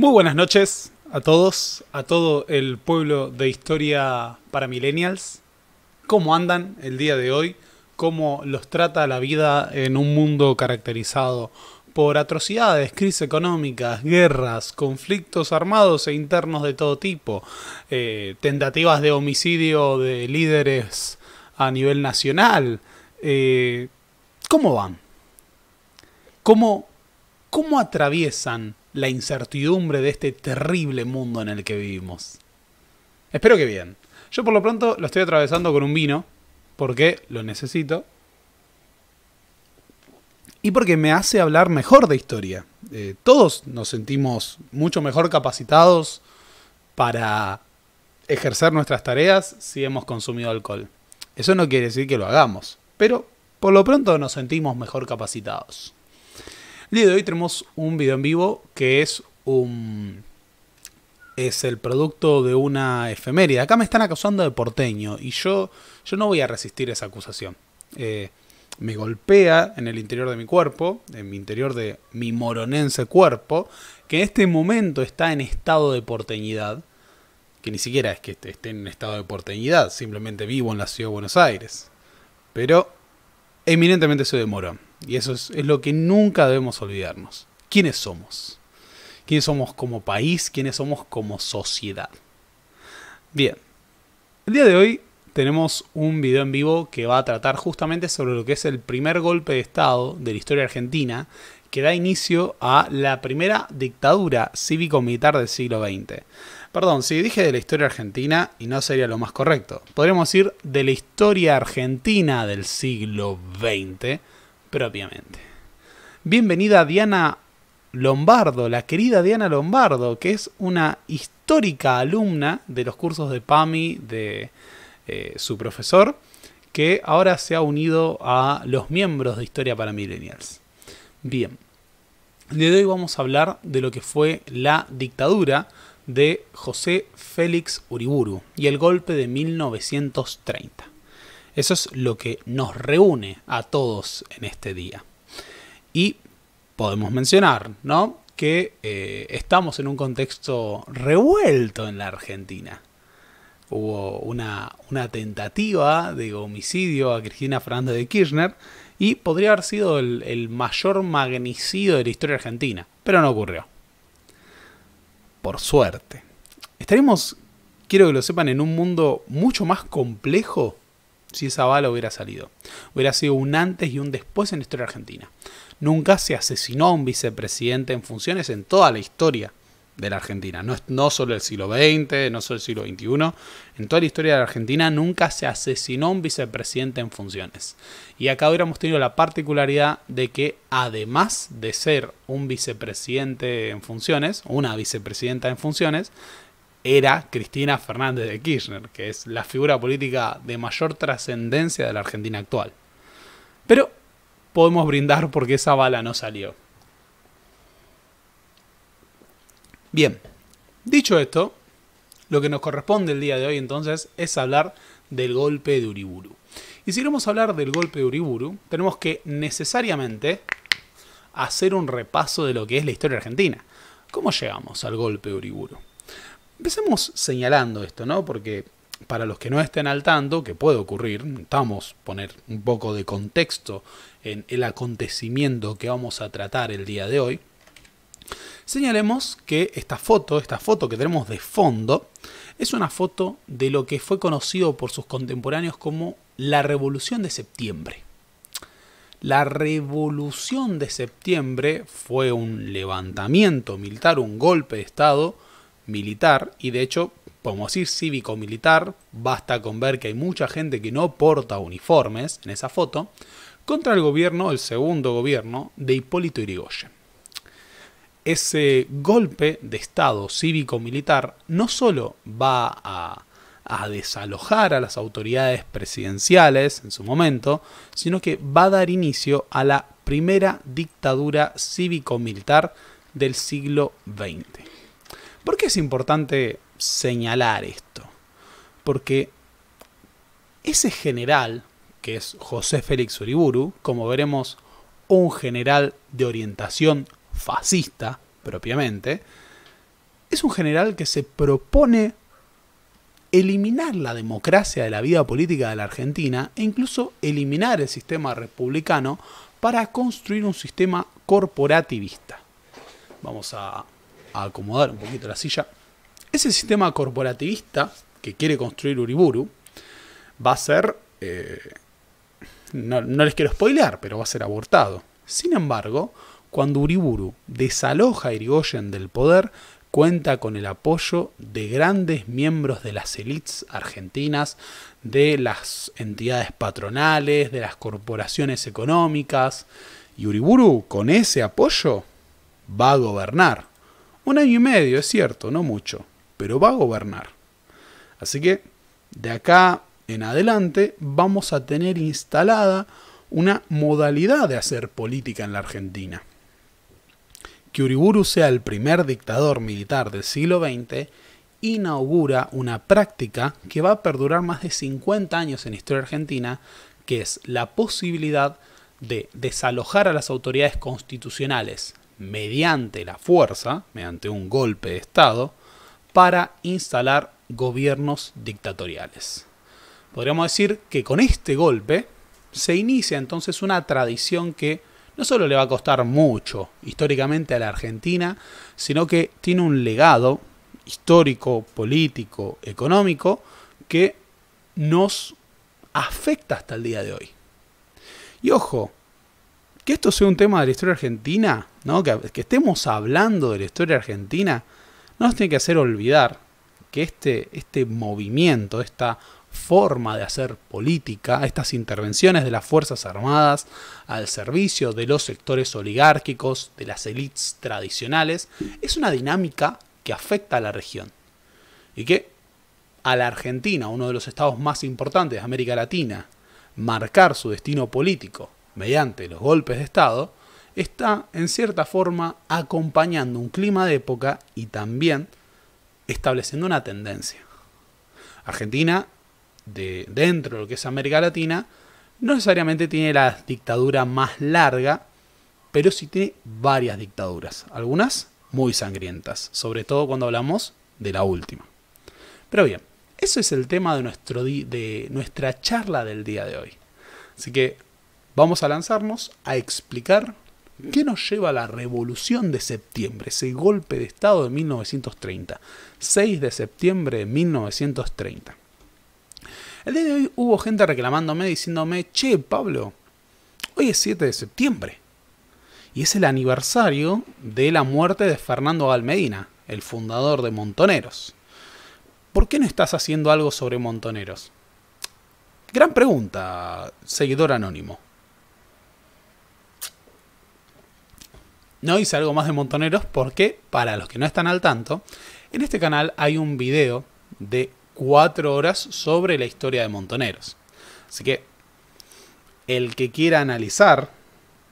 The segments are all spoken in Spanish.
Muy buenas noches a todos, a todo el pueblo de historia para millennials. ¿Cómo andan el día de hoy? ¿Cómo los trata la vida en un mundo caracterizado por atrocidades, crisis económicas, guerras, conflictos armados e internos de todo tipo, eh, tentativas de homicidio de líderes a nivel nacional? Eh, ¿Cómo van? ¿Cómo atraviesan la incertidumbre de este terrible mundo en el que vivimos. Espero que bien. Yo por lo pronto lo estoy atravesando con un vino, porque lo necesito. Y porque me hace hablar mejor de historia. Eh, todos nos sentimos mucho mejor capacitados para ejercer nuestras tareas si hemos consumido alcohol. Eso no quiere decir que lo hagamos, pero por lo pronto nos sentimos mejor capacitados. El de hoy tenemos un video en vivo que es un... Es el producto de una efeméride. Acá me están acusando de porteño y yo, yo no voy a resistir esa acusación. Eh, me golpea en el interior de mi cuerpo, en mi interior de mi moronense cuerpo, que en este momento está en estado de porteñidad, que ni siquiera es que esté en estado de porteñidad, simplemente vivo en la ciudad de Buenos Aires, pero eminentemente soy de morón. Y eso es, lo que nunca debemos olvidarnos. ¿Quiénes somos? ¿Quiénes somos como país? ¿Quiénes somos como sociedad? Bien. El día de hoy tenemos un video en vivo que va a tratar justamente sobre lo que es el primer golpe de Estado de la historia argentina que da inicio a la primera dictadura cívico-militar del siglo XX. Perdón, si dije de la historia argentina y no sería lo más correcto. Podríamos ir de la historia argentina del siglo XX, propiamente. Bienvenida Diana Lombardo, la querida Diana Lombardo, que es una histórica alumna de los cursos de PAMI de eh, su profesor, que ahora se ha unido a los miembros de Historia para Millennials. Bien, de hoy vamos a hablar de lo que fue la dictadura de José Félix Uriburu y el golpe de 1930. Eso es lo que nos reúne a todos en este día. Y podemos mencionar, ¿no? Que eh, estamos en un contexto revuelto en la Argentina. Hubo una, tentativa de homicidio a Cristina Fernández de Kirchner y podría haber sido el, el mayor magnicidio de la historia argentina, pero no ocurrió. Por suerte. Estaremos, quiero que lo sepan, en un mundo mucho más complejo si esa bala hubiera salido. Hubiera sido un antes y un después en la historia argentina. Nunca se asesinó un vicepresidente en funciones en toda la historia de la Argentina. No, solo el siglo XX, no solo el siglo XXI. En toda la historia de la Argentina nunca se asesinó un vicepresidente en funciones. Y acá hubiéramos tenido la particularidad de que además de ser un vicepresidente en funciones, una vicepresidenta en funciones, era Cristina Fernández de Kirchner, que es la figura política de mayor trascendencia de la Argentina actual. Pero podemos brindar porque esa bala no salió. Bien, dicho esto, lo que nos corresponde el día de hoy entonces es hablar del golpe de Uriburu. Y si queremos hablar del golpe de Uriburu, tenemos que necesariamente hacer un repaso de lo que es la historia argentina. ¿Cómo llegamos al golpe de Uriburu? Empecemos señalando esto, ¿no? Porque para los que no estén al tanto, que puede ocurrir, a poner un poco de contexto en el acontecimiento que vamos a tratar el día de hoy. Señalemos que esta foto, esta foto que tenemos de fondo, es una foto de lo que fue conocido por sus contemporáneos como la Revolución de Septiembre. La Revolución de Septiembre fue un levantamiento militar, un golpe de Estado, militar y de hecho podemos decir cívico-militar, basta con ver que hay mucha gente que no porta uniformes en esa foto, contra el gobierno, el segundo gobierno, de Hipólito Yrigoyen. Ese golpe de Estado cívico-militar no solo va a, a desalojar a las autoridades presidenciales en su momento, sino que va a dar inicio a la primera dictadura cívico-militar del siglo XX. ¿Por qué es importante señalar esto? Porque ese general, que es José Félix Uriburu, como veremos, un general de orientación fascista propiamente, es un general que se propone eliminar la democracia de la vida política de la Argentina e incluso eliminar el sistema republicano para construir un sistema corporativista. Vamos a a acomodar un poquito la silla, ese sistema corporativista que quiere construir Uriburu va a ser... Eh, no, les quiero spoilear, pero va a ser abortado. Sin embargo, cuando Uriburu desaloja a Irigoyen del poder, cuenta con el apoyo de grandes miembros de las élites argentinas, de las entidades patronales, de las corporaciones económicas. Y Uriburu, con ese apoyo, va a gobernar. Un año y medio, es cierto, no mucho, pero va a gobernar. Así que de acá en adelante vamos a tener instalada una modalidad de hacer política en la Argentina. Que Uriburu sea el primer dictador militar del siglo XX inaugura una práctica que va a perdurar más de 50 años en la historia argentina, que es la posibilidad de desalojar a las autoridades constitucionales mediante la fuerza, mediante un golpe de Estado, para instalar gobiernos dictatoriales. Podríamos decir que con este golpe se inicia entonces una tradición que no solo le va a costar mucho históricamente a la Argentina, sino que tiene un legado histórico, político, económico, que nos afecta hasta el día de hoy. Y ojo, que esto sea un tema de la historia argentina que, estemos hablando de la historia argentina, no nos tiene que hacer olvidar que este, este movimiento, esta forma de hacer política, estas intervenciones de las Fuerzas Armadas al servicio de los sectores oligárquicos, de las élites tradicionales, es una dinámica que afecta a la región. Y que a la Argentina, uno de los estados más importantes de América Latina, marcar su destino político mediante los golpes de Estado, está en cierta forma acompañando un clima de época y también estableciendo una tendencia. Argentina, de, dentro de lo que es América Latina, no necesariamente tiene la dictadura más larga, pero sí tiene varias dictaduras, algunas muy sangrientas, sobre todo cuando hablamos de la última. Pero bien, eso es el tema de, nuestro de nuestra charla del día de hoy. Así que vamos a lanzarnos a explicar ¿Qué nos lleva a la revolución de septiembre, ese golpe de Estado de 1930? 6 de septiembre de 1930. El día de hoy hubo gente reclamándome, diciéndome, che, Pablo, hoy es 7 de septiembre. Y es el aniversario de la muerte de Fernando Galmedina, el fundador de Montoneros. ¿Por qué no estás haciendo algo sobre Montoneros? Gran pregunta, seguidor anónimo. No hice algo más de Montoneros porque, para los que no están al tanto, en este canal hay un video de 4 horas sobre la historia de Montoneros. Así que el que quiera analizar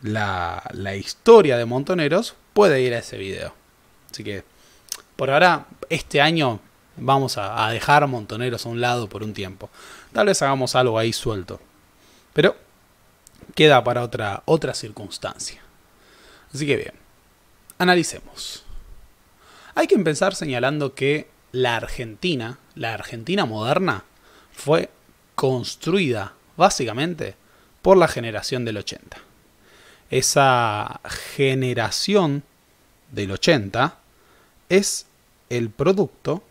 la, historia de Montoneros puede ir a ese video. Así que por ahora, este año vamos a, a dejar Montoneros a un lado por un tiempo. Tal vez hagamos algo ahí suelto. Pero queda para otra, otra circunstancia. Así que bien, analicemos. Hay que empezar señalando que la Argentina, la Argentina moderna, fue construida básicamente por la generación del 80. Esa generación del 80 es el producto.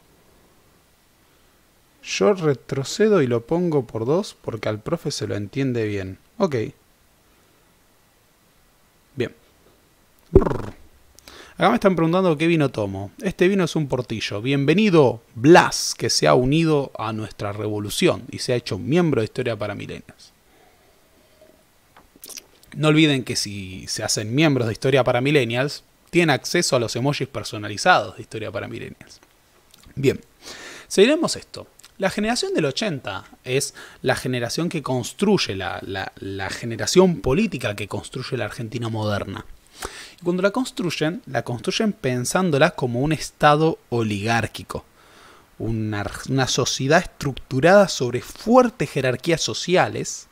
Yo retrocedo y lo pongo por dos porque al profe se lo entiende bien. Ok. Acá me están preguntando qué vino tomo. Este vino es un portillo. Bienvenido, Blas, que se ha unido a nuestra revolución y se ha hecho miembro de Historia para Milenios. No olviden que si se hacen miembros de Historia para Millennials, tienen acceso a los emojis personalizados de Historia para Millennials. Bien, seguiremos esto. La generación del 80 es la generación que construye, la generación política que construye la Argentina moderna. Cuando la construyen, la construyen pensándola como un Estado oligárquico, una, sociedad estructurada sobre fuertes jerarquías sociales,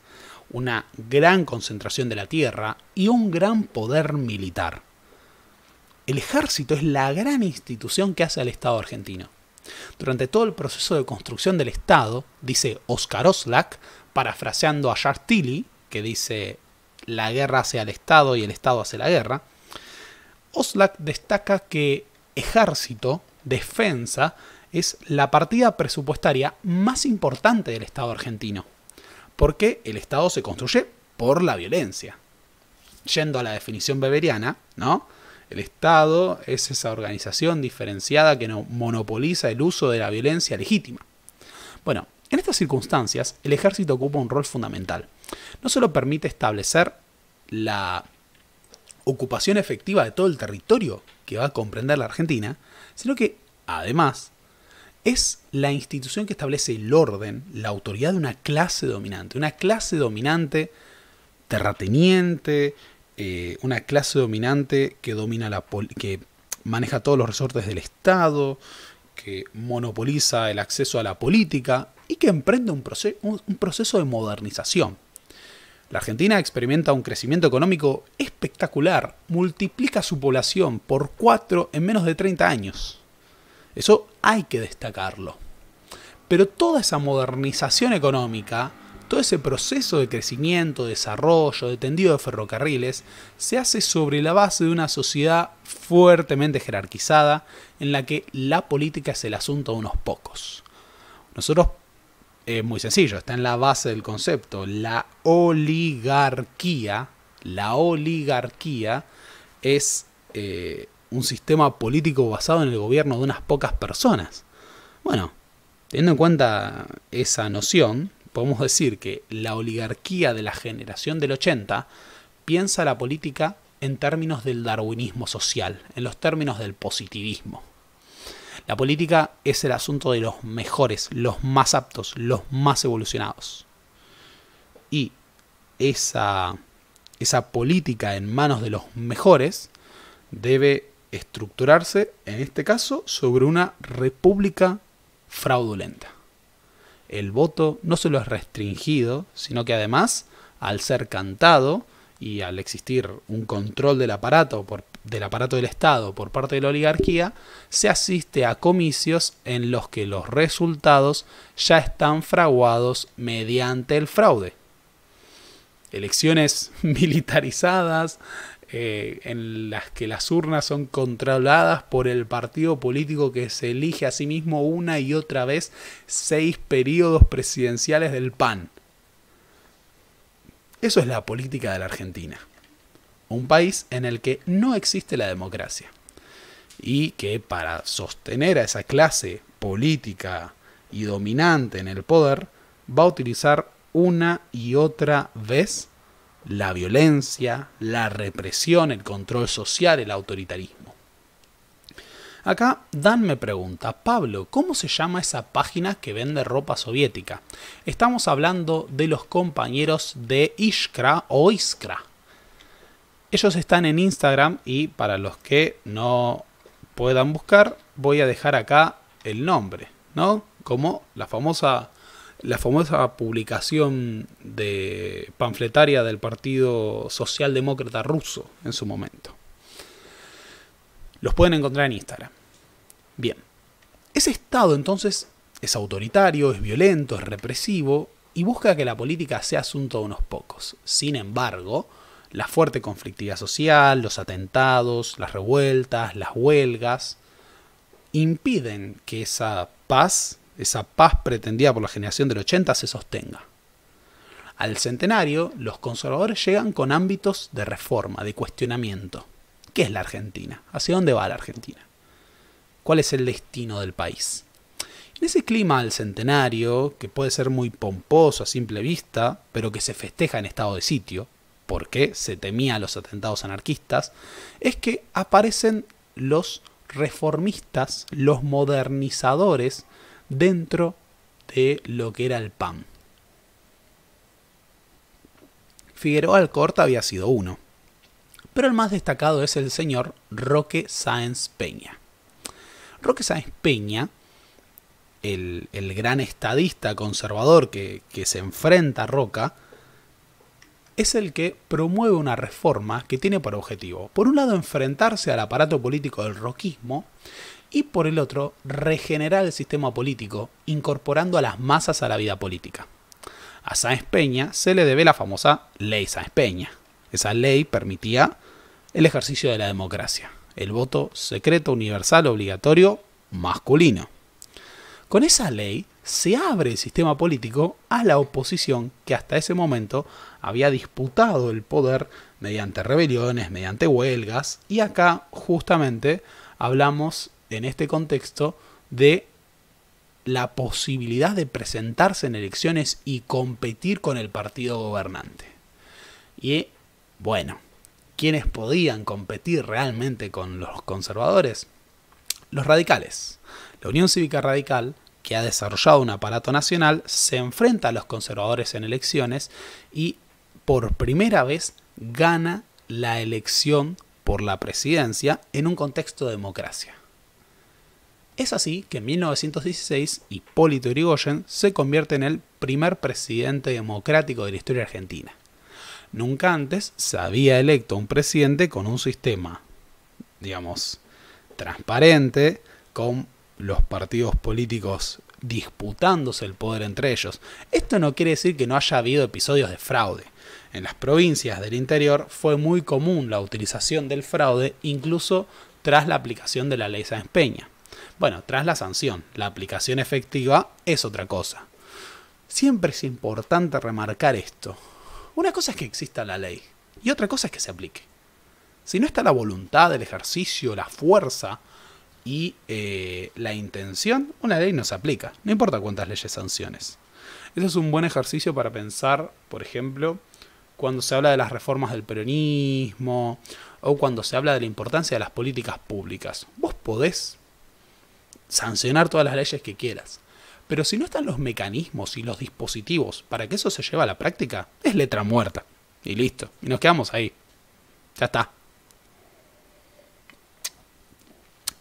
una gran concentración de la tierra y un gran poder militar. El ejército es la gran institución que hace al Estado argentino. Durante todo el proceso de construcción del Estado, dice Oscar Oslak, parafraseando a tilly que dice la guerra hace al Estado y el Estado hace la guerra, Oslak destaca que ejército, defensa, es la partida presupuestaria más importante del Estado argentino, porque el Estado se construye por la violencia. Yendo a la definición beberiana, ¿no? El Estado es esa organización diferenciada que monopoliza el uso de la violencia legítima. Bueno, en estas circunstancias, el ejército ocupa un rol fundamental. No solo permite establecer la ocupación efectiva de todo el territorio que va a comprender la Argentina, sino que, además, es la institución que establece el orden, la autoridad de una clase dominante, una clase dominante terrateniente, eh, una clase dominante que domina la que maneja todos los resortes del Estado, que monopoliza el acceso a la política y que emprende un, un proceso de modernización. La Argentina experimenta un crecimiento económico espectacular, multiplica su población por 4 en menos de 30 años. Eso hay que destacarlo. Pero toda esa modernización económica, todo ese proceso de crecimiento, desarrollo, de tendido de ferrocarriles, se hace sobre la base de una sociedad fuertemente jerarquizada en la que la política es el asunto de unos pocos. Nosotros es muy sencillo, está en la base del concepto. La oligarquía, la oligarquía es eh, un sistema político basado en el gobierno de unas pocas personas. Bueno, teniendo en cuenta esa noción, podemos decir que la oligarquía de la generación del 80 piensa la política en términos del darwinismo social, en los términos del positivismo. La política es el asunto de los mejores, los más aptos, los más evolucionados. Y esa, esa política en manos de los mejores debe estructurarse, en este caso, sobre una república fraudulenta. El voto no solo es restringido, sino que además, al ser cantado y al existir un control del aparato por del aparato del Estado por parte de la oligarquía, se asiste a comicios en los que los resultados ya están fraguados mediante el fraude. Elecciones militarizadas eh, en las que las urnas son controladas por el partido político que se elige a sí mismo una y otra vez seis periodos presidenciales del PAN. Eso es la política de la Argentina un país en el que no existe la democracia y que para sostener a esa clase política y dominante en el poder va a utilizar una y otra vez la violencia, la represión, el control social, el autoritarismo. Acá Dan me pregunta, Pablo, ¿cómo se llama esa página que vende ropa soviética? Estamos hablando de los compañeros de Iskra o Iskra, ellos están en Instagram y para los que no puedan buscar, voy a dejar acá el nombre, ¿no? Como la famosa, la famosa publicación de panfletaria del Partido Socialdemócrata Ruso en su momento. Los pueden encontrar en Instagram. Bien. Ese Estado entonces es autoritario, es violento, es represivo y busca que la política sea asunto de unos pocos. Sin embargo, la fuerte conflictividad social, los atentados, las revueltas, las huelgas, impiden que esa paz, esa paz pretendida por la generación del 80 se sostenga. Al centenario, los conservadores llegan con ámbitos de reforma, de cuestionamiento. ¿Qué es la Argentina? ¿Hacia dónde va la Argentina? ¿Cuál es el destino del país? En ese clima al centenario, que puede ser muy pomposo a simple vista, pero que se festeja en estado de sitio, por qué se temía a los atentados anarquistas, es que aparecen los reformistas, los modernizadores dentro de lo que era el PAN. Figueroa Alcorta había sido uno, pero el más destacado es el señor Roque Sáenz Peña. Roque Sáenz Peña, el, gran estadista conservador que se enfrenta a Roca, es el que promueve una reforma que tiene por objetivo, por un lado, enfrentarse al aparato político del roquismo y por el otro, regenerar el sistema político, incorporando a las masas a la vida política. A Sáenz Peña se le debe la famosa Ley Sáenz Peña. Esa ley permitía el ejercicio de la democracia, el voto secreto universal obligatorio masculino. Con esa ley se abre el sistema político a la oposición que hasta ese momento había disputado el poder mediante rebeliones, mediante huelgas, y acá justamente hablamos en este contexto de la posibilidad de presentarse en elecciones y competir con el partido gobernante. Y bueno, ¿quiénes podían competir realmente con los conservadores? Los radicales. La Unión Cívica Radical que ha desarrollado un aparato nacional, se enfrenta a los conservadores en elecciones y por primera vez gana la elección por la presidencia en un contexto de democracia. Es así que en 1916 Hipólito Yrigoyen se convierte en el primer presidente democrático de la historia argentina. Nunca antes se había electo un presidente con un sistema, digamos, transparente, con los partidos políticos disputándose el poder entre ellos. Esto no quiere decir que no haya habido episodios de fraude. En las provincias del interior fue muy común la utilización del fraude incluso tras la aplicación de la ley Sáenz Peña. Bueno, tras la sanción, la aplicación efectiva es otra cosa. Siempre es importante remarcar esto. Una cosa es que exista la ley y otra cosa es que se aplique. Si no está la voluntad, el ejercicio, la fuerza y eh, la intención, una ley no se aplica, no importa cuántas leyes sanciones. Eso es un buen ejercicio para pensar, por ejemplo, cuando se habla de las reformas del peronismo o cuando se habla de la importancia de las políticas públicas. Vos podés sancionar todas las leyes que quieras, pero si no están los mecanismos y los dispositivos para que eso se lleve a la práctica, es letra muerta. Y listo, y nos quedamos ahí. Ya está,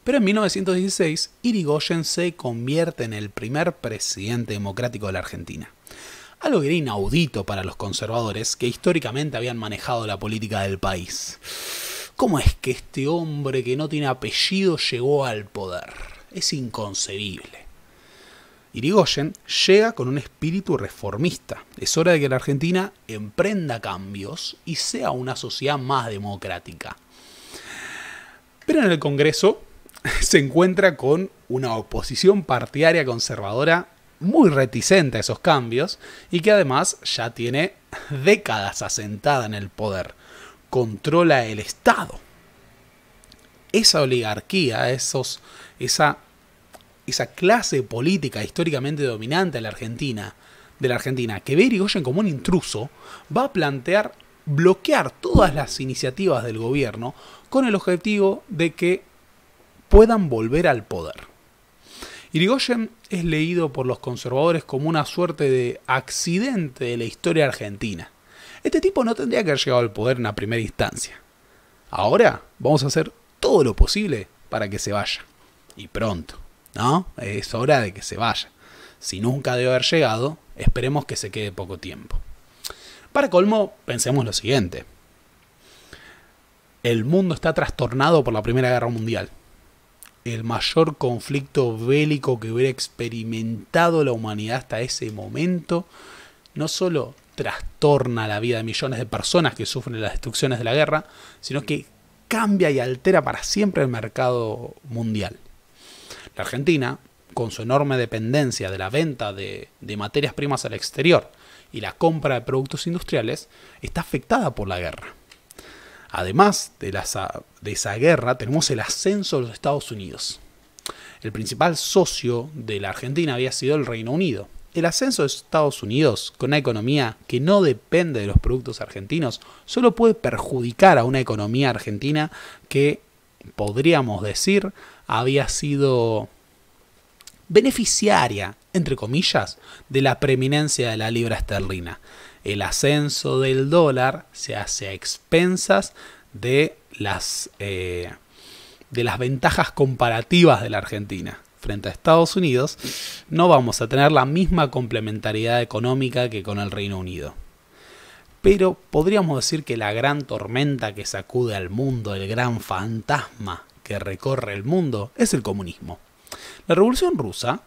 Pero en 1916, Irigoyen se convierte en el primer presidente democrático de la Argentina. Algo que era inaudito para los conservadores que históricamente habían manejado la política del país. ¿Cómo es que este hombre que no tiene apellido llegó al poder? Es inconcebible. Irigoyen llega con un espíritu reformista. Es hora de que la Argentina emprenda cambios y sea una sociedad más democrática. Pero en el Congreso se encuentra con una oposición partidaria conservadora muy reticente a esos cambios y que además ya tiene décadas asentada en el poder. Controla el Estado. Esa oligarquía, esos, esa, esa clase política históricamente dominante de la Argentina, de la Argentina que ve Irigoyen como un intruso, va a plantear bloquear todas las iniciativas del gobierno con el objetivo de que puedan volver al poder. Irigoyen es leído por los conservadores como una suerte de accidente de la historia argentina. Este tipo no tendría que haber llegado al poder en la primera instancia. Ahora vamos a hacer todo lo posible para que se vaya. Y pronto, ¿no? Es hora de que se vaya. Si nunca debe haber llegado, esperemos que se quede poco tiempo. Para colmo, pensemos lo siguiente. El mundo está trastornado por la Primera Guerra Mundial el mayor conflicto bélico que hubiera experimentado la humanidad hasta ese momento, no solo trastorna la vida de millones de personas que sufren las destrucciones de la guerra, sino que cambia y altera para siempre el mercado mundial. La Argentina, con su enorme dependencia de la venta de, de, materias primas al exterior y la compra de productos industriales, está afectada por la guerra. Además de, esa guerra, tenemos el ascenso de los Estados Unidos. El principal socio de la Argentina había sido el Reino Unido. El ascenso de Estados Unidos con una economía que no depende de los productos argentinos solo puede perjudicar a una economía argentina que, podríamos decir, había sido beneficiaria, entre comillas, de la preeminencia de la libra esterlina el ascenso del dólar se hace a expensas de las, eh, de las ventajas comparativas de la Argentina frente a Estados Unidos, no vamos a tener la misma complementariedad económica que con el Reino Unido. Pero podríamos decir que la gran tormenta que sacude al mundo, el gran fantasma que recorre el mundo, es el comunismo. La Revolución Rusa,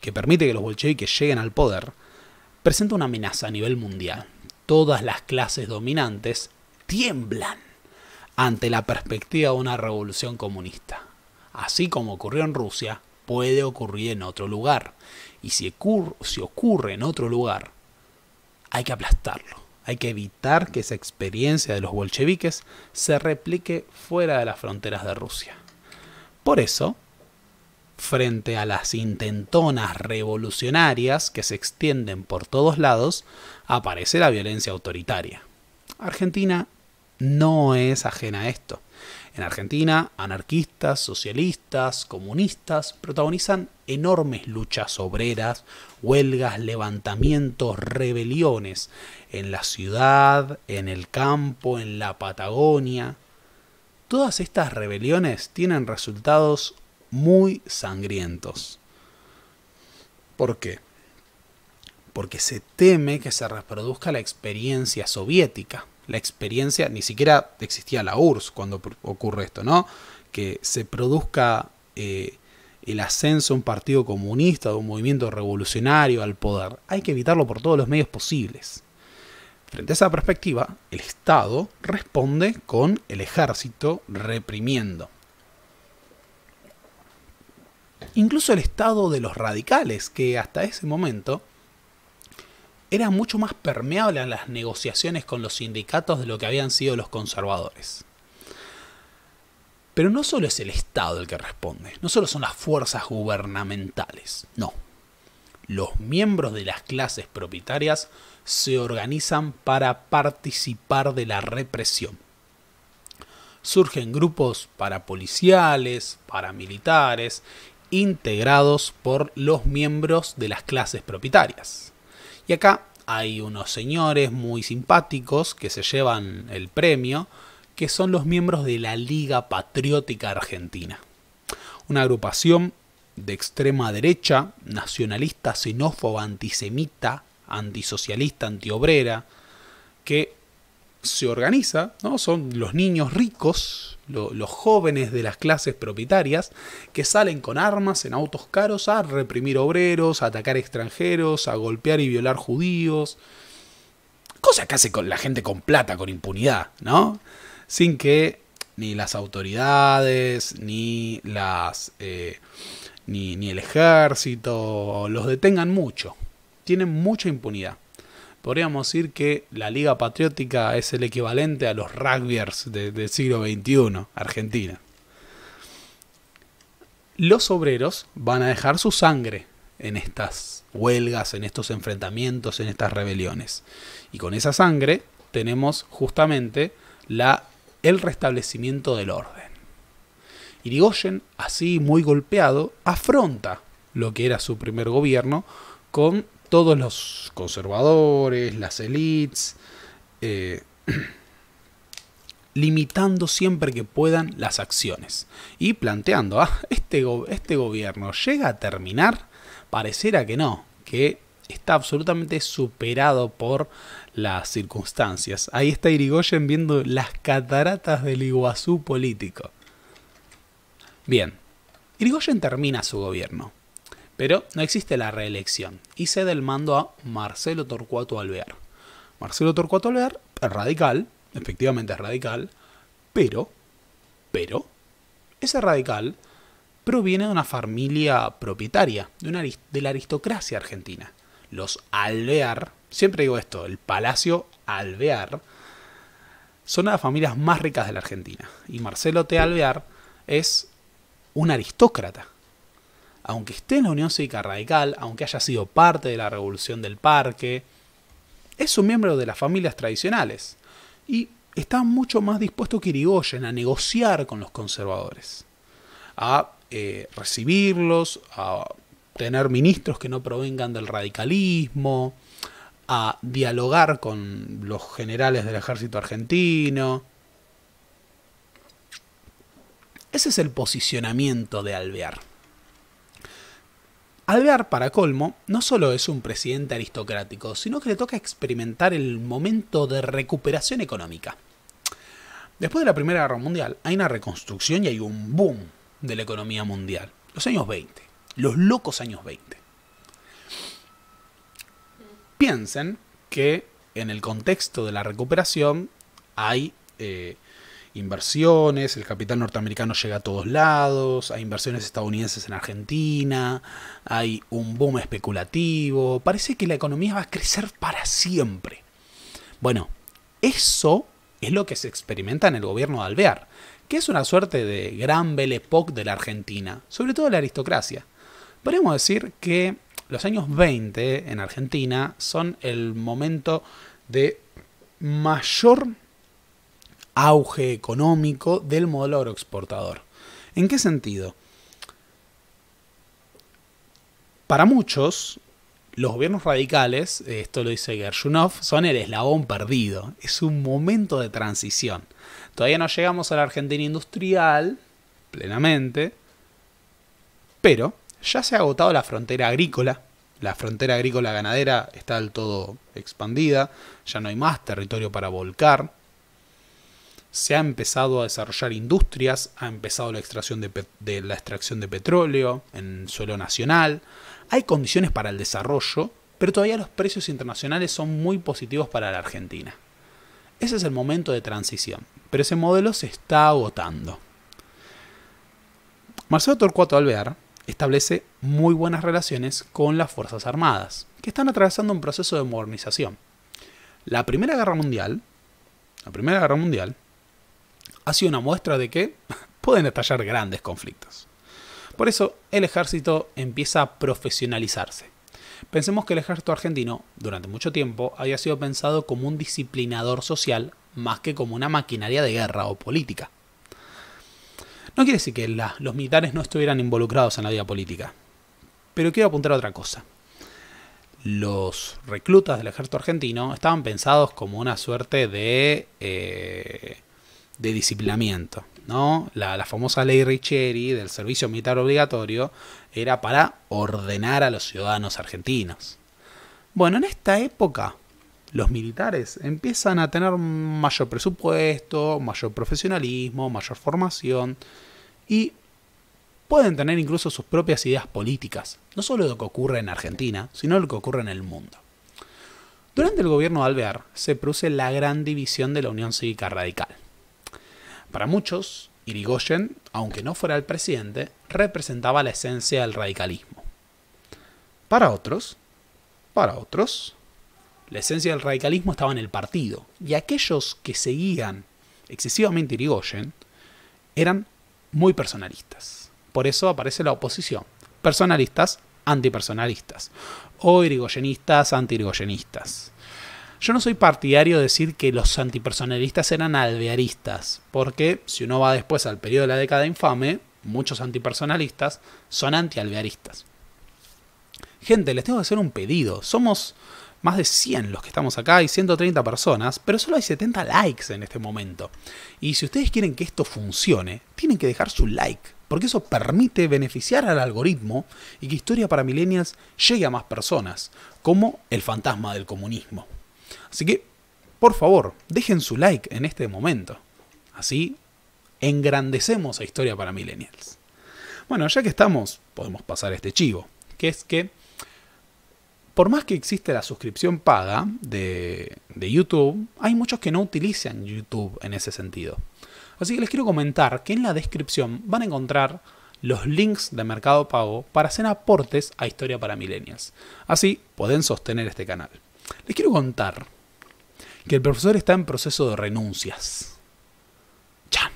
que permite que los bolcheviques lleguen al poder, presenta una amenaza a nivel mundial. Todas las clases dominantes tiemblan ante la perspectiva de una revolución comunista. Así como ocurrió en Rusia, puede ocurrir en otro lugar. Y si ocurre, en otro lugar, hay que aplastarlo. Hay que evitar que esa experiencia de los bolcheviques se replique fuera de las fronteras de Rusia. Por eso, frente a las intentonas revolucionarias que se extienden por todos lados, aparece la violencia autoritaria. Argentina no es ajena a esto. En Argentina, anarquistas, socialistas, comunistas protagonizan enormes luchas obreras, huelgas, levantamientos, rebeliones en la ciudad, en el campo, en la Patagonia. Todas estas rebeliones tienen resultados muy sangrientos. ¿Por qué? Porque se teme que se reproduzca la experiencia soviética. La experiencia, ni siquiera existía la URSS cuando ocurre esto, ¿no? Que se produzca eh, el ascenso de un partido comunista, de un movimiento revolucionario al poder. Hay que evitarlo por todos los medios posibles. Frente a esa perspectiva, el Estado responde con el ejército reprimiendo incluso el estado de los radicales, que hasta ese momento era mucho más permeable a las negociaciones con los sindicatos de lo que habían sido los conservadores. Pero no solo es el Estado el que responde, no solo son las fuerzas gubernamentales, no. Los miembros de las clases propietarias se organizan para participar de la represión. Surgen grupos parapoliciales, paramilitares integrados por los miembros de las clases propietarias. Y acá hay unos señores muy simpáticos que se llevan el premio, que son los miembros de la Liga Patriótica Argentina, una agrupación de extrema derecha, nacionalista, xenófoba, antisemita, antisocialista, antiobrera, que se organiza, ¿no? Son los niños ricos, los jóvenes de las clases propietarias, que salen con armas en autos caros a reprimir obreros, a atacar extranjeros, a golpear y violar judíos. Cosa que hace con la gente con plata, con impunidad, ¿no? Sin que ni las autoridades, ni las. Eh, ni el ejército los detengan mucho. Tienen mucha impunidad podríamos decir que la Liga Patriótica es el equivalente a los rugbyers del siglo XXI, Argentina. Los obreros van a dejar su sangre en estas huelgas, en estos enfrentamientos, en estas rebeliones. Y con esa sangre tenemos justamente el restablecimiento del orden. Irigoyen, así muy golpeado, afronta lo que era su primer gobierno con todos los conservadores, las elites, eh, limitando siempre que puedan las acciones y planteando, ah, este, este gobierno llega a terminar, Parecerá que no, que está absolutamente superado por las circunstancias. Ahí está Irigoyen viendo las cataratas del Iguazú político. Bien, Irigoyen termina su gobierno. Pero no existe la reelección y se el mando a Marcelo Torcuato Alvear. Marcelo Torcuato Alvear es radical, efectivamente es radical, pero, pero, ese radical proviene de una familia propietaria, de, una, de la aristocracia argentina. Los Alvear, siempre digo esto, el Palacio Alvear, son las familias más ricas de la Argentina. Y Marcelo T. Alvear es un aristócrata aunque esté en la Unión Cívica Radical, aunque haya sido parte de la Revolución del Parque, es un miembro de las familias tradicionales y está mucho más dispuesto que Irigoyen a negociar con los conservadores, a eh, recibirlos, a tener ministros que no provengan del radicalismo, a dialogar con los generales del ejército argentino. Ese es el posicionamiento de Alvear. Alvear, para colmo, no solo es un presidente aristocrático, sino que le toca experimentar el momento de recuperación económica. Después de la Primera Guerra Mundial, hay una reconstrucción y hay un boom de la economía mundial. Los años 20, los locos años 20. Piensen que en el contexto de la recuperación hay eh, inversiones, el capital norteamericano llega a todos lados, hay inversiones estadounidenses en Argentina, hay un boom especulativo, parece que la economía va a crecer para siempre. Bueno, eso es lo que se experimenta en el gobierno de Alvear, que es una suerte de gran époque de la Argentina, sobre todo la aristocracia. Podemos decir que los años 20 en Argentina son el momento de mayor auge económico del modelo agroexportador. ¿En qué sentido? Para muchos, los gobiernos radicales, esto lo dice Gershunov, son el eslabón perdido. Es un momento de transición. Todavía no llegamos a la Argentina industrial plenamente, pero ya se ha agotado la frontera agrícola. La frontera agrícola ganadera está del todo expandida, ya no hay más territorio para volcar se ha empezado a desarrollar industrias, ha empezado la extracción de, la extracción de petróleo en suelo nacional, hay condiciones para el desarrollo, pero todavía los precios internacionales son muy positivos para la Argentina. Ese es el momento de transición, pero ese modelo se está agotando. Marcelo Torcuato Alvear establece muy buenas relaciones con las Fuerzas Armadas, que están atravesando un proceso de modernización. La Primera Guerra Mundial, la Primera Guerra Mundial ha sido una muestra de que pueden estallar grandes conflictos. Por eso el ejército empieza a profesionalizarse. Pensemos que el ejército argentino durante mucho tiempo había sido pensado como un disciplinador social más que como una maquinaria de guerra o política. No quiere decir que los militares no estuvieran involucrados en la vida política, pero quiero apuntar a otra cosa. Los reclutas del ejército argentino estaban pensados como una suerte de eh, de disciplinamiento. ¿no? La, famosa ley Riccieri del servicio militar obligatorio era para ordenar a los ciudadanos argentinos. Bueno, en esta época los militares empiezan a tener mayor presupuesto, mayor profesionalismo, mayor formación y pueden tener incluso sus propias ideas políticas, no solo lo que ocurre en Argentina, sino lo que ocurre en el mundo. Durante el gobierno de Alvear se produce la gran división de la Unión Cívica Radical. Para muchos, Irigoyen, aunque no fuera el presidente, representaba la esencia del radicalismo. Para otros, para otros, la esencia del radicalismo estaba en el partido, y aquellos que seguían excesivamente Irigoyen eran muy personalistas. Por eso aparece la oposición. Personalistas, antipersonalistas. O irigoyenistas, antirigoyenistas. Yo no soy partidario de decir que los antipersonalistas eran alvearistas, porque si uno va después al periodo de la década infame, muchos antipersonalistas son antialvearistas. Gente, les tengo que hacer un pedido. Somos más de 100 los que estamos acá y 130 personas, pero solo hay 70 likes en este momento. Y si ustedes quieren que esto funcione, tienen que dejar su like, porque eso permite beneficiar al algoritmo y que Historia para Millennials llegue a más personas, como el fantasma del comunismo. Así que, por favor, dejen su like en este momento. Así engrandecemos a Historia para Millennials. Bueno, ya que estamos, podemos pasar este chivo, que es que por más que existe la suscripción paga de, de, YouTube, hay muchos que no utilizan YouTube en ese sentido. Así que les quiero comentar que en la descripción van a encontrar los links de Mercado Pago para hacer aportes a Historia para Millennials. Así pueden sostener este canal. Les quiero contar que el profesor está en proceso de renuncias. Ya.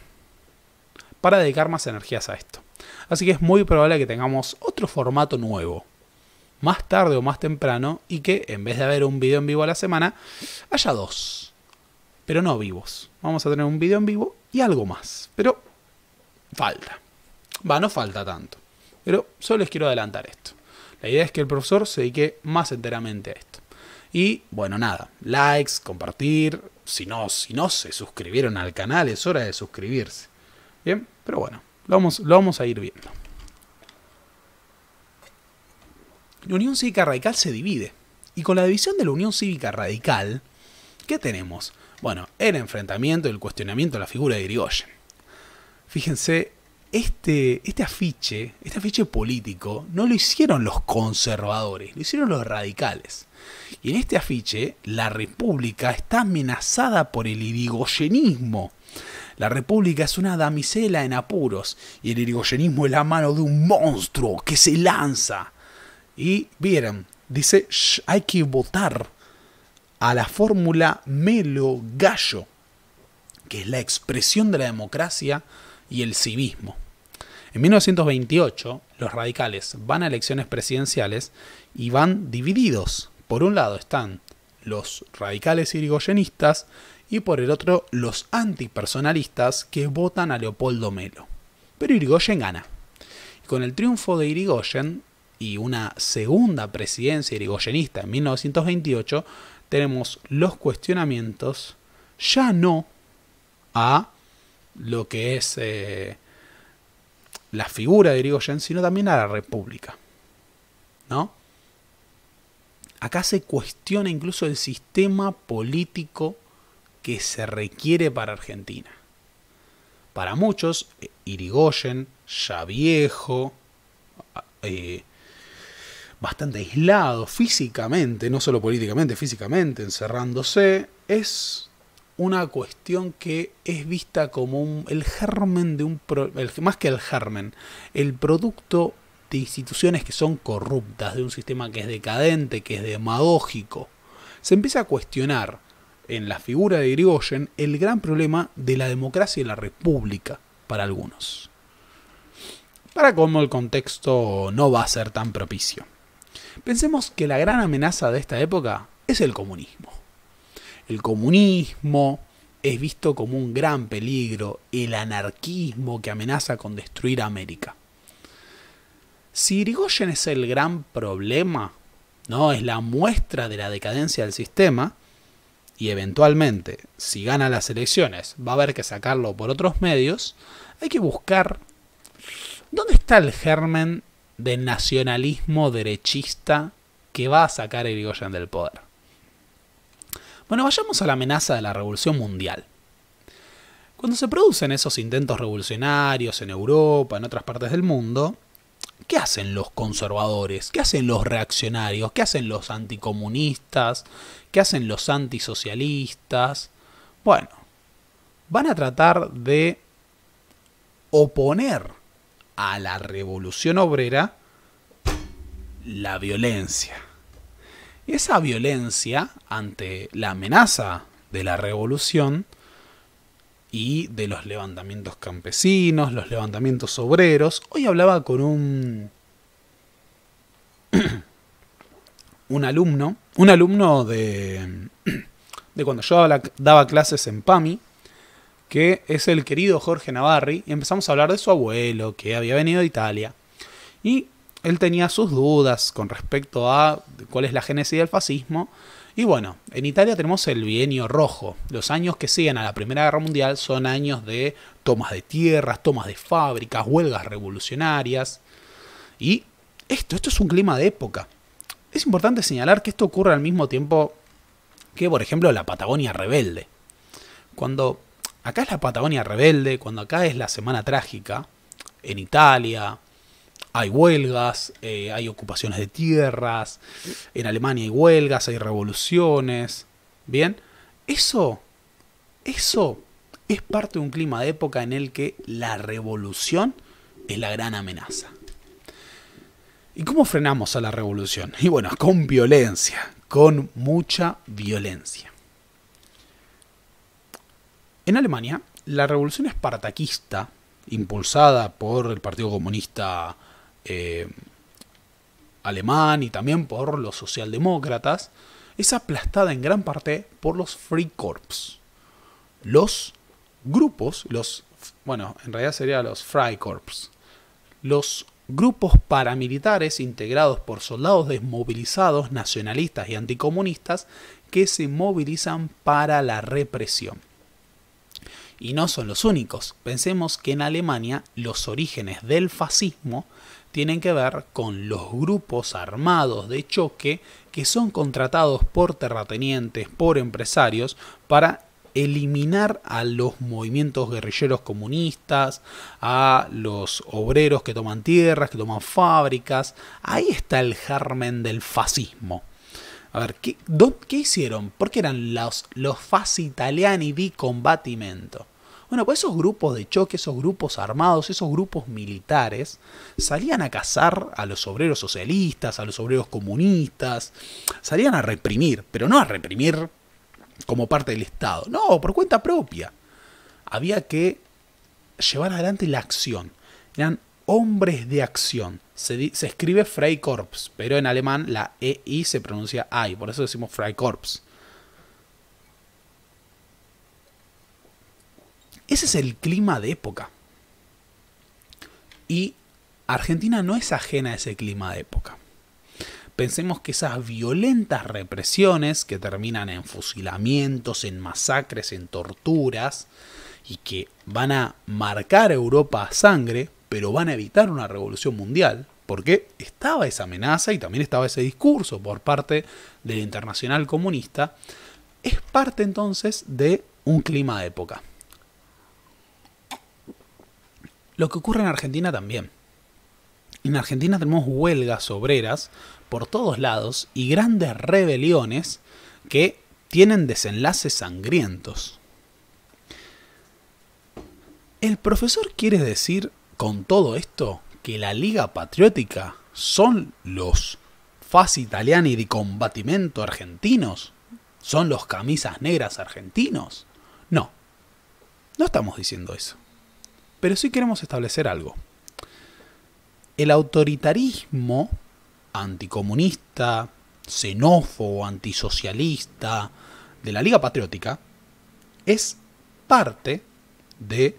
Para dedicar más energías a esto. Así que es muy probable que tengamos otro formato nuevo. Más tarde o más temprano. Y que en vez de haber un video en vivo a la semana, haya dos. Pero no vivos. Vamos a tener un video en vivo y algo más. Pero falta. Va, no falta tanto. Pero solo les quiero adelantar esto. La idea es que el profesor se dedique más enteramente a esto. Y bueno, nada, likes, compartir. Si no, si no se suscribieron al canal, es hora de suscribirse. Bien, pero bueno, lo vamos, lo vamos a ir viendo. La Unión Cívica Radical se divide. Y con la división de la Unión Cívica Radical, ¿qué tenemos? Bueno, el enfrentamiento y el cuestionamiento de la figura de Grigoyen. Fíjense este, este afiche, este afiche político, no lo hicieron los conservadores, lo hicieron los radicales. Y en este afiche, la República está amenazada por el irigoyenismo. La República es una damisela en apuros y el irigoyenismo es la mano de un monstruo que se lanza. Y vieron, dice, hay que votar a la fórmula Melo Gallo, que es la expresión de la democracia y el civismo. En 1928, los radicales van a elecciones presidenciales y van divididos. Por un lado están los radicales irigoyenistas y por el otro los antipersonalistas que votan a Leopoldo Melo. Pero Irigoyen gana. Y con el triunfo de Irigoyen y una segunda presidencia irigoyenista en 1928, tenemos los cuestionamientos ya no a lo que es eh, la figura de Irigoyen, sino también a la República. ¿No? Acá se cuestiona incluso el sistema político que se requiere para Argentina. Para muchos, Irigoyen, eh, ya viejo, eh, bastante aislado físicamente, no solo políticamente, físicamente, encerrándose, es una cuestión que es vista como el germen de un... más que el germen, el producto de instituciones que son corruptas, de un sistema que es decadente, que es demagógico. Se empieza a cuestionar en la figura de Grigoyen el gran problema de la democracia y la república para algunos. Para cómo el contexto no va a ser tan propicio. Pensemos que la gran amenaza de esta época es el comunismo. El comunismo es visto como un gran peligro, el anarquismo que amenaza con destruir América. Si Irigoyen es el gran problema, no es la muestra de la decadencia del sistema, y eventualmente, si gana las elecciones, va a haber que sacarlo por otros medios, hay que buscar dónde está el germen del nacionalismo derechista que va a sacar a Irigoyen del poder. Bueno, vayamos a la amenaza de la Revolución Mundial. Cuando se producen esos intentos revolucionarios en Europa, en otras partes del mundo, ¿qué hacen los conservadores? ¿Qué hacen los reaccionarios? ¿Qué hacen los anticomunistas? ¿Qué hacen los antisocialistas? Bueno, van a tratar de oponer a la revolución obrera la violencia esa violencia ante la amenaza de la revolución y de los levantamientos campesinos, los levantamientos obreros. Hoy hablaba con un un alumno, un alumno de de cuando yo daba clases en PAMI, que es el querido Jorge Navarri, y empezamos a hablar de su abuelo que había venido de Italia. Y él tenía sus dudas con respecto a cuál es la génesis del fascismo. Y bueno, en Italia tenemos el bienio rojo. Los años que siguen a la Primera Guerra Mundial son años de tomas de tierras, tomas de fábricas, huelgas revolucionarias. Y esto, esto es un clima de época. Es importante señalar que esto ocurre al mismo tiempo que, por ejemplo, la Patagonia rebelde. Cuando acá es la Patagonia rebelde, cuando acá es la Semana Trágica, en Italia, hay huelgas, eh, hay ocupaciones de tierras, en Alemania hay huelgas, hay revoluciones. Bien, eso, eso es parte de un clima de época en el que la revolución es la gran amenaza. ¿Y cómo frenamos a la revolución? Y bueno, con violencia, con mucha violencia. En Alemania, la revolución espartaquista, impulsada por el Partido Comunista eh, alemán y también por los socialdemócratas, es aplastada en gran parte por los Free Corps. Los grupos, los, bueno, en realidad sería los Freikorps, los grupos paramilitares integrados por soldados desmovilizados, nacionalistas y anticomunistas que se movilizan para la represión. Y no son los únicos. Pensemos que en Alemania los orígenes del fascismo tienen que ver con los grupos armados de choque que son contratados por terratenientes, por empresarios, para eliminar a los movimientos guerrilleros comunistas, a los obreros que toman tierras, que toman fábricas. Ahí está el germen del fascismo. A ver, ¿qué, ¿Por ¿qué hicieron? Porque eran los, los Italiani di combatimento. Bueno, pues esos grupos de choque, esos grupos armados, esos grupos militares, salían a cazar a los obreros socialistas, a los obreros comunistas, salían a reprimir, pero no a reprimir como parte del Estado, no, por cuenta propia. Había que llevar adelante la acción. Eran hombres de acción. Se, escribe Freikorps, pero en alemán la EI se pronuncia AI, por eso decimos Freikorps. Ese es el clima de época. Y Argentina no es ajena a ese clima de época. Pensemos que esas violentas represiones que terminan en fusilamientos, en masacres, en torturas, y que van a marcar a Europa a sangre, pero van a evitar una revolución mundial, porque estaba esa amenaza y también estaba ese discurso por parte del internacional comunista, es parte entonces de un clima de época. Lo que ocurre en Argentina también. En Argentina tenemos huelgas obreras por todos lados y grandes rebeliones que tienen desenlaces sangrientos. ¿El profesor quiere decir con todo esto que la Liga Patriótica son los faz italiani de combatimiento argentinos? ¿Son los camisas negras argentinos? No, no estamos diciendo eso. Pero sí queremos establecer algo. El autoritarismo anticomunista, xenófobo, antisocialista de la Liga Patriótica es parte de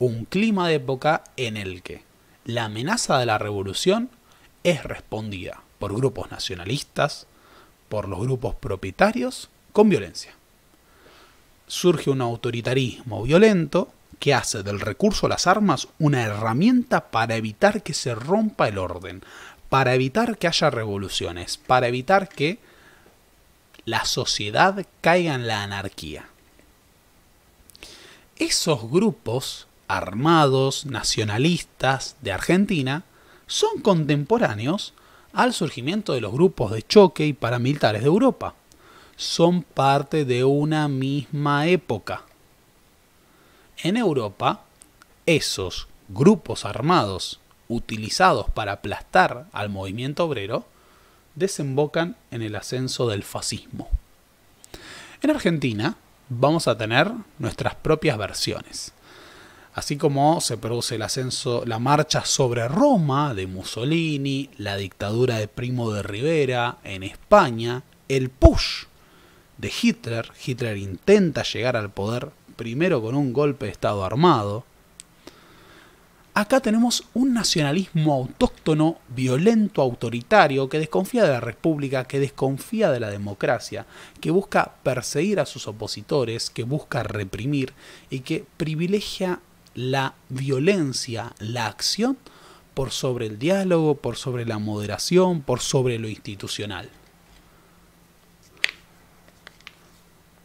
un clima de época en el que la amenaza de la revolución es respondida por grupos nacionalistas, por los grupos propietarios, con violencia. Surge un autoritarismo violento que hace del recurso a las armas una herramienta para evitar que se rompa el orden, para evitar que haya revoluciones, para evitar que la sociedad caiga en la anarquía. Esos grupos armados, nacionalistas de Argentina, son contemporáneos al surgimiento de los grupos de choque y paramilitares de Europa. Son parte de una misma época en Europa, esos grupos armados utilizados para aplastar al movimiento obrero desembocan en el ascenso del fascismo. En Argentina vamos a tener nuestras propias versiones. Así como se produce el ascenso, la marcha sobre Roma de Mussolini, la dictadura de Primo de Rivera en España, el push de Hitler. Hitler intenta llegar al poder primero con un golpe de Estado armado. Acá tenemos un nacionalismo autóctono, violento, autoritario, que desconfía de la República, que desconfía de la democracia, que busca perseguir a sus opositores, que busca reprimir y que privilegia la violencia, la acción, por sobre el diálogo, por sobre la moderación, por sobre lo institucional.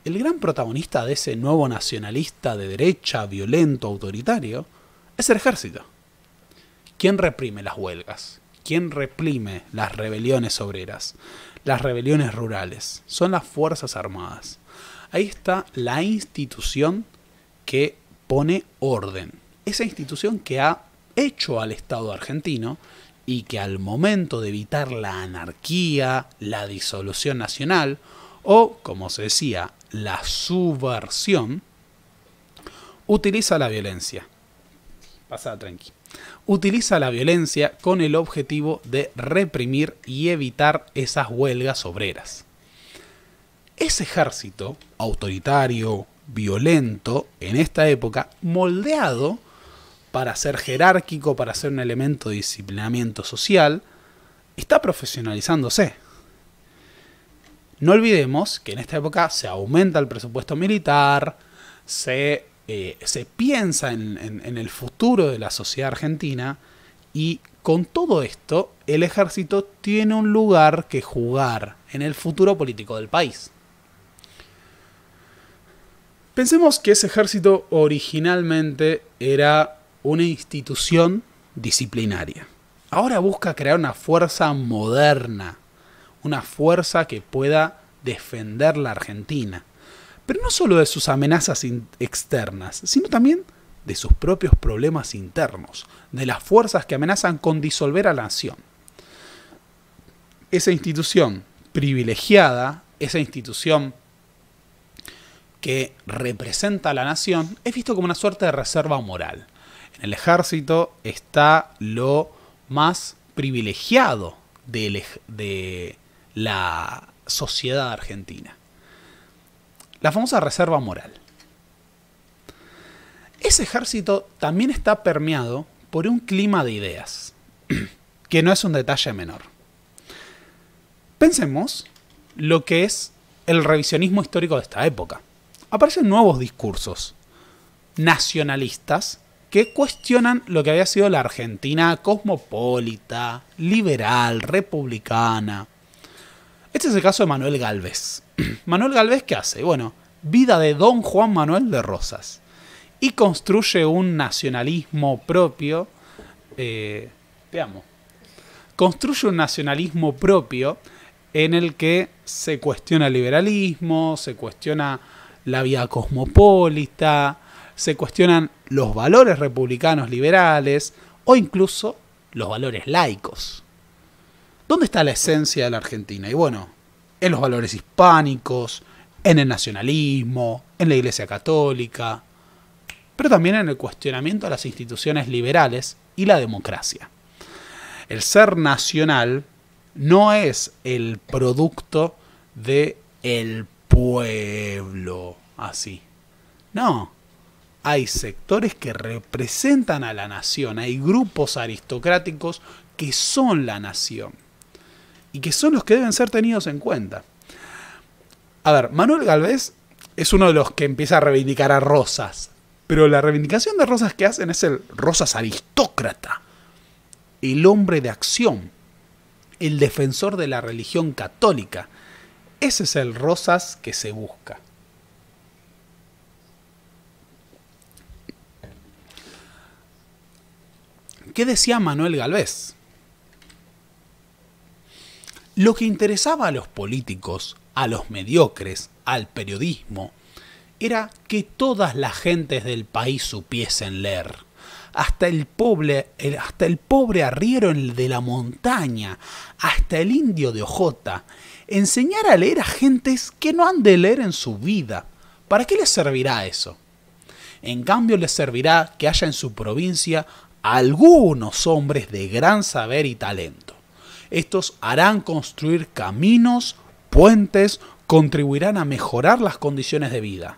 el gran protagonista de ese nuevo nacionalista de derecha, violento, autoritario, es el ejército. ¿Quién reprime las huelgas? ¿Quién reprime las rebeliones obreras? Las rebeliones rurales. Son las Fuerzas Armadas. Ahí está la institución que pone orden. Esa institución que ha hecho al Estado argentino y que al momento de evitar la anarquía, la disolución nacional, o, como se decía la subversión, utiliza la violencia. Pasada tranqui. Utiliza la violencia con el objetivo de reprimir y evitar esas huelgas obreras. Ese ejército autoritario, violento, en esta época, moldeado para ser jerárquico, para ser un elemento de disciplinamiento social, está profesionalizándose. No olvidemos que en esta época se aumenta el presupuesto militar, se, eh, piensa en el futuro de la sociedad argentina y con todo esto el ejército tiene un lugar que jugar en el futuro político del país. Pensemos que ese ejército originalmente era una institución disciplinaria. Ahora busca crear una fuerza moderna una fuerza que pueda defender la Argentina. Pero no solo de sus amenazas externas, sino también de sus propios problemas internos, de las fuerzas que amenazan con disolver a la nación. Esa institución privilegiada, esa institución que representa a la nación, es visto como una suerte de reserva moral. En el ejército está lo más privilegiado de, de, la sociedad argentina. La famosa reserva moral. Ese ejército también está permeado por un clima de ideas, que no es un detalle menor. Pensemos lo que es el revisionismo histórico de esta época. Aparecen nuevos discursos nacionalistas que cuestionan lo que había sido la Argentina cosmopolita, liberal, republicana, este es el caso de Manuel Galvez. Manuel Galvez, ¿qué hace? Bueno, vida de don Juan Manuel de Rosas. Y construye un nacionalismo propio. veamos. Eh, construye un nacionalismo propio en el que se cuestiona el liberalismo, se cuestiona la vida cosmopolita, se cuestionan los valores republicanos liberales o incluso los valores laicos. ¿Dónde está la esencia de la Argentina? Y bueno, en los valores hispánicos, en el nacionalismo, en la Iglesia Católica, pero también en el cuestionamiento a las instituciones liberales y la democracia. El ser nacional no es el producto de el pueblo así. No, hay sectores que representan a la nación, hay grupos aristocráticos que son la nación y que son los que deben ser tenidos en cuenta. A ver, Manuel Galvez es uno de los que empieza a reivindicar a Rosas, pero la reivindicación de Rosas que hacen es el Rosas aristócrata, el hombre de acción, el defensor de la religión católica. Ese es el Rosas que se busca. ¿Qué decía Manuel Galvez? Lo que interesaba a los políticos, a los mediocres, al periodismo, era que todas las gentes del país supiesen leer. Hasta el, pobre, el arriero de la montaña, hasta el indio de Ojota, enseñar a leer a gentes que no han de leer en su vida. ¿Para qué les servirá eso? En cambio les servirá que haya en su provincia algunos hombres de gran saber y talento. Estos harán construir caminos, puentes, contribuirán a mejorar las condiciones de vida.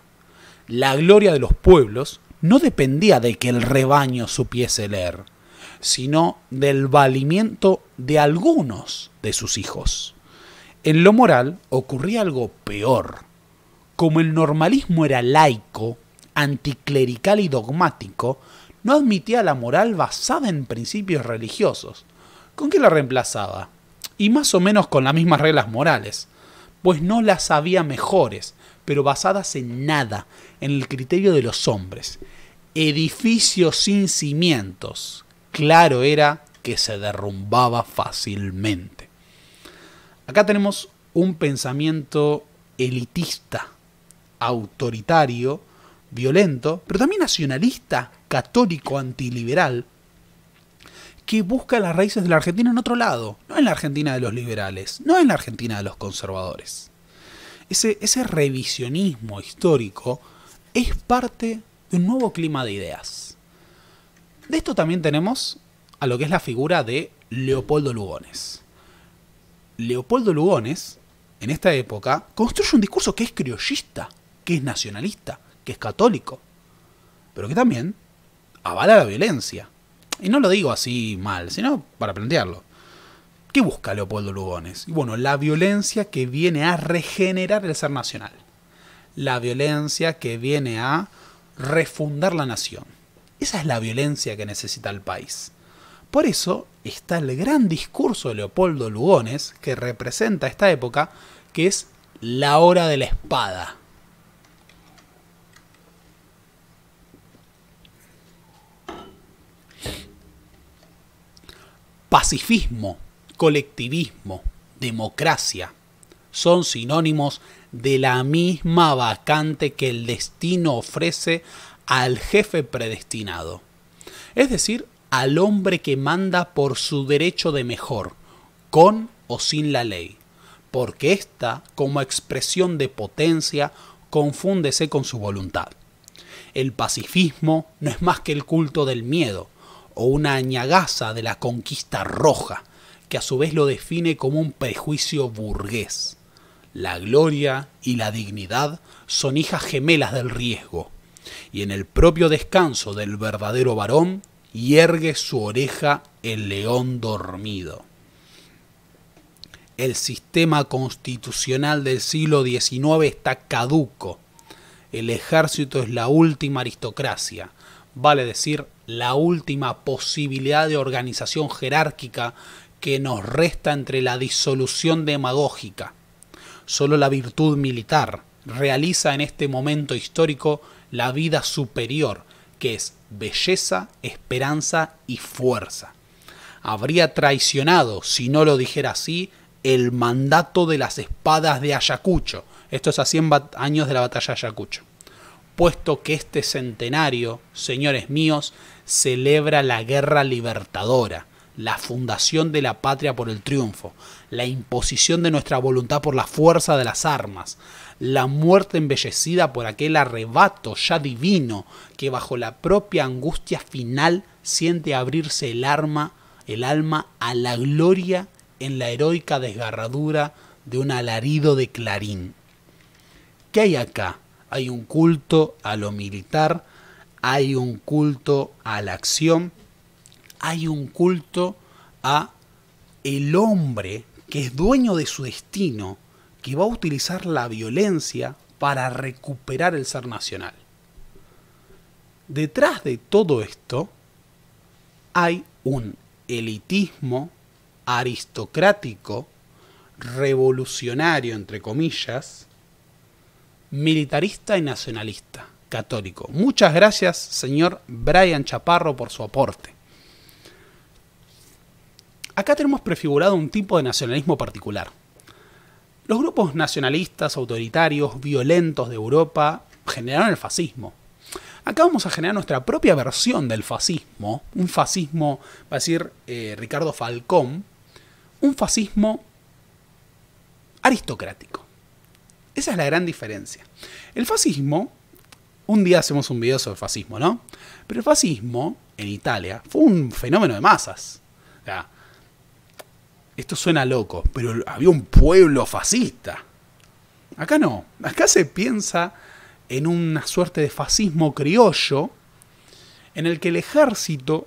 La gloria de los pueblos no dependía de que el rebaño supiese leer, sino del valimiento de algunos de sus hijos. En lo moral ocurría algo peor. Como el normalismo era laico, anticlerical y dogmático, no admitía la moral basada en principios religiosos, ¿Con qué la reemplazaba? Y más o menos con las mismas reglas morales, pues no las había mejores, pero basadas en nada, en el criterio de los hombres. Edificios sin cimientos. Claro era que se derrumbaba fácilmente. Acá tenemos un pensamiento elitista, autoritario, violento, pero también nacionalista, católico, antiliberal, que busca las raíces de la Argentina en otro lado, no en la Argentina de los liberales, no en la Argentina de los conservadores. Ese, ese revisionismo histórico es parte de un nuevo clima de ideas. De esto también tenemos a lo que es la figura de Leopoldo Lugones. Leopoldo Lugones, en esta época, construye un discurso que es criollista, que es nacionalista, que es católico, pero que también avala la violencia, y no lo digo así mal, sino para plantearlo. ¿Qué busca Leopoldo Lugones? Y bueno, la violencia que viene a regenerar el ser nacional. La violencia que viene a refundar la nación. Esa es la violencia que necesita el país. Por eso está el gran discurso de Leopoldo Lugones, que representa esta época, que es la hora de la espada. Pacifismo, colectivismo, democracia son sinónimos de la misma vacante que el destino ofrece al jefe predestinado, es decir, al hombre que manda por su derecho de mejor, con o sin la ley, porque ésta, como expresión de potencia, confúndese con su voluntad. El pacifismo no es más que el culto del miedo, o una añagaza de la conquista roja, que a su vez lo define como un prejuicio burgués. La gloria y la dignidad son hijas gemelas del riesgo, y en el propio descanso del verdadero varón hiergue su oreja el león dormido. El sistema constitucional del siglo XIX está caduco. El ejército es la última aristocracia, vale decir la última posibilidad de organización jerárquica que nos resta entre la disolución demagógica. Solo la virtud militar realiza en este momento histórico la vida superior, que es belleza, esperanza y fuerza. Habría traicionado, si no lo dijera así, el mandato de las espadas de Ayacucho. Esto es a 100 años de la batalla de Ayacucho puesto que este centenario, señores míos, celebra la guerra libertadora, la fundación de la patria por el triunfo, la imposición de nuestra voluntad por la fuerza de las armas, la muerte embellecida por aquel arrebato ya divino que bajo la propia angustia final siente abrirse el arma el alma a la gloria en la heroica desgarradura de un alarido de clarín. ¿Qué hay acá? hay un culto a lo militar, hay un culto a la acción, hay un culto a el hombre que es dueño de su destino, que va a utilizar la violencia para recuperar el ser nacional. Detrás de todo esto hay un elitismo aristocrático, revolucionario, entre comillas, militarista y nacionalista católico. Muchas gracias, señor Brian Chaparro, por su aporte. Acá tenemos prefigurado un tipo de nacionalismo particular. Los grupos nacionalistas, autoritarios, violentos de Europa generaron el fascismo. Acá vamos a generar nuestra propia versión del fascismo, un fascismo, va a decir eh, Ricardo Falcón, un fascismo aristocrático. Esa es la gran diferencia. El fascismo, un día hacemos un video sobre el fascismo, ¿no? Pero el fascismo en Italia fue un fenómeno de masas. esto suena loco, pero había un pueblo fascista. Acá no, acá se piensa en una suerte de fascismo criollo en el que el ejército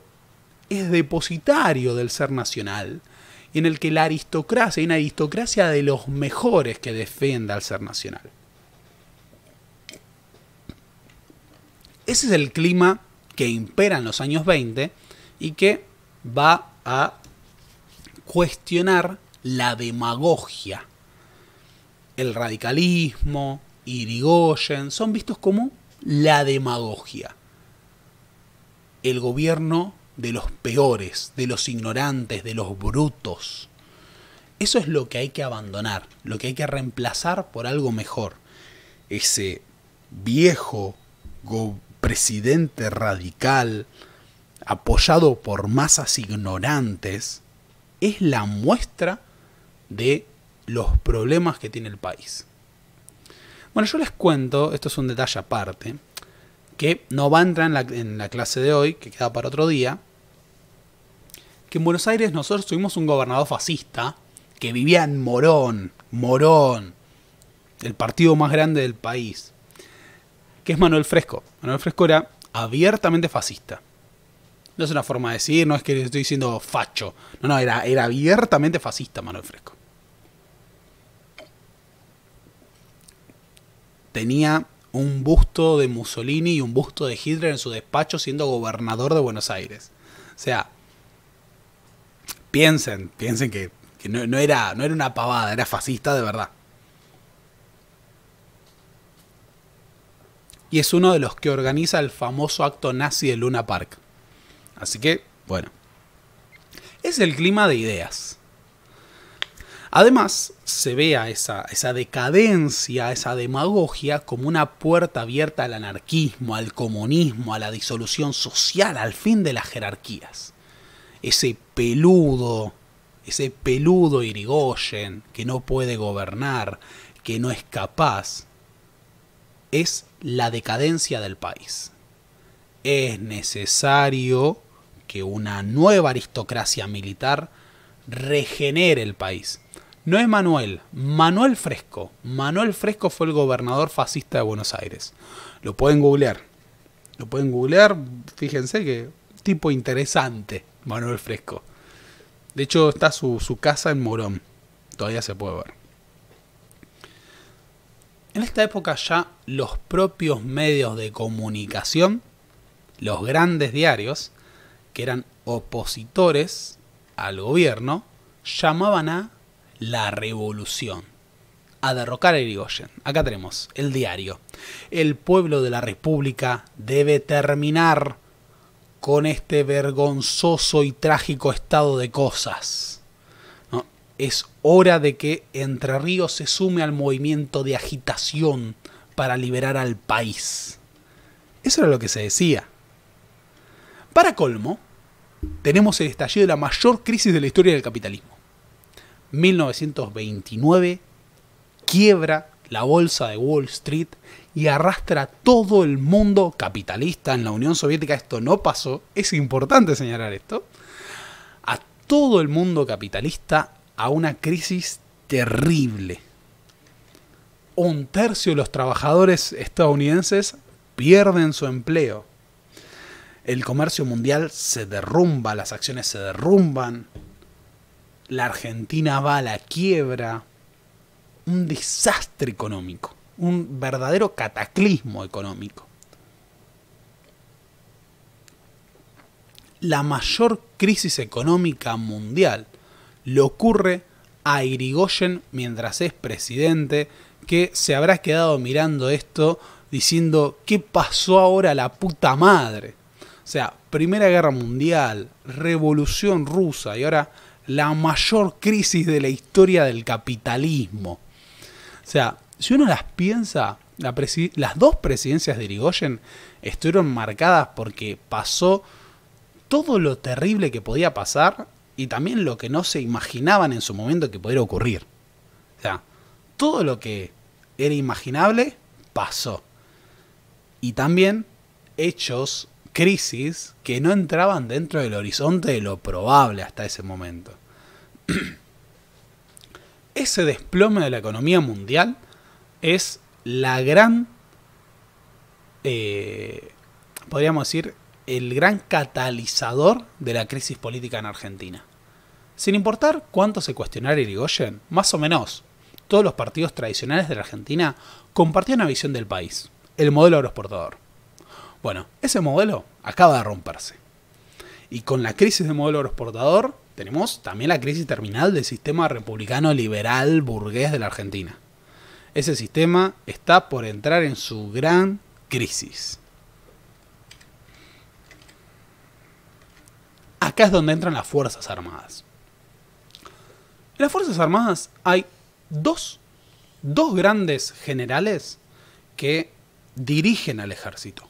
es depositario del ser nacional en el que la aristocracia, y una aristocracia de los mejores que defienda al ser nacional. Ese es el clima que impera en los años 20 y que va a cuestionar la demagogia. El radicalismo, Irigoyen, son vistos como la demagogia. El gobierno de los peores, de los ignorantes, de los brutos. Eso es lo que hay que abandonar, lo que hay que reemplazar por algo mejor. Ese viejo presidente radical, apoyado por masas ignorantes, es la muestra de los problemas que tiene el país. Bueno, yo les cuento, esto es un detalle aparte, que no va a entrar en la, en la clase de hoy, que queda para otro día, en Buenos Aires nosotros tuvimos un gobernador fascista que vivía en Morón, Morón, el partido más grande del país, que es Manuel Fresco. Manuel Fresco era abiertamente fascista. No es una forma de decir, no es que le estoy diciendo facho. No, no, era, era abiertamente fascista Manuel Fresco. Tenía un busto de Mussolini y un busto de Hitler en su despacho siendo gobernador de Buenos Aires. O sea, piensen, piensen que, no, era, no era una pavada, era fascista de verdad. Y es uno de los que organiza el famoso acto nazi de Luna Park. Así que, bueno. Es el clima de ideas. Además, se ve a esa, esa decadencia, esa demagogia como una puerta abierta al anarquismo, al comunismo, a la disolución social, al fin de las jerarquías ese peludo, ese peludo Irigoyen que no puede gobernar, que no es capaz, es la decadencia del país. Es necesario que una nueva aristocracia militar regenere el país. No es Manuel, Manuel Fresco. Manuel Fresco fue el gobernador fascista de Buenos Aires. Lo pueden googlear. Lo pueden googlear, fíjense que tipo interesante. Manuel Fresco. De hecho, está su, casa en Morón. Todavía se puede ver. En esta época ya los propios medios de comunicación, los grandes diarios, que eran opositores al gobierno, llamaban a la revolución, a derrocar a Irigoyen. Acá tenemos el diario. El pueblo de la República debe terminar con este vergonzoso y trágico estado de cosas. Es hora de que Entre Ríos se sume al movimiento de agitación para liberar al país. Eso era lo que se decía. Para colmo, tenemos el estallido de la mayor crisis de la historia del capitalismo. 1929 quiebra la bolsa de Wall Street y arrastra a todo el mundo capitalista en la Unión Soviética. Esto no pasó, es importante señalar esto. A todo el mundo capitalista a una crisis terrible. Un tercio de los trabajadores estadounidenses pierden su empleo. El comercio mundial se derrumba, las acciones se derrumban. La Argentina va a la quiebra. Un desastre económico un verdadero cataclismo económico. La mayor crisis económica mundial le ocurre a Irigoyen mientras es presidente, que se habrá quedado mirando esto diciendo, ¿qué pasó ahora la puta madre? O sea, Primera Guerra Mundial, Revolución Rusa y ahora la mayor crisis de la historia del capitalismo. O sea, si uno las piensa, las dos presidencias de Irigoyen estuvieron marcadas porque pasó todo lo terrible que podía pasar y también lo que no se imaginaban en su momento que pudiera ocurrir. O sea, todo lo que era imaginable pasó. Y también hechos, crisis que no entraban dentro del horizonte de lo probable hasta ese momento. Ese desplome de la economía mundial es la gran, eh, podríamos decir, el gran catalizador de la crisis política en Argentina. Sin importar cuánto se cuestionara Irigoyen, más o menos, todos los partidos tradicionales de la Argentina compartían una visión del país, el modelo agroexportador. Bueno, ese modelo acaba de romperse. Y con la crisis del modelo agroexportador, tenemos también la crisis terminal del sistema republicano liberal burgués de la Argentina ese sistema está por entrar en su gran crisis. Acá es donde entran las Fuerzas Armadas. En las Fuerzas Armadas hay dos, dos grandes generales que dirigen al ejército.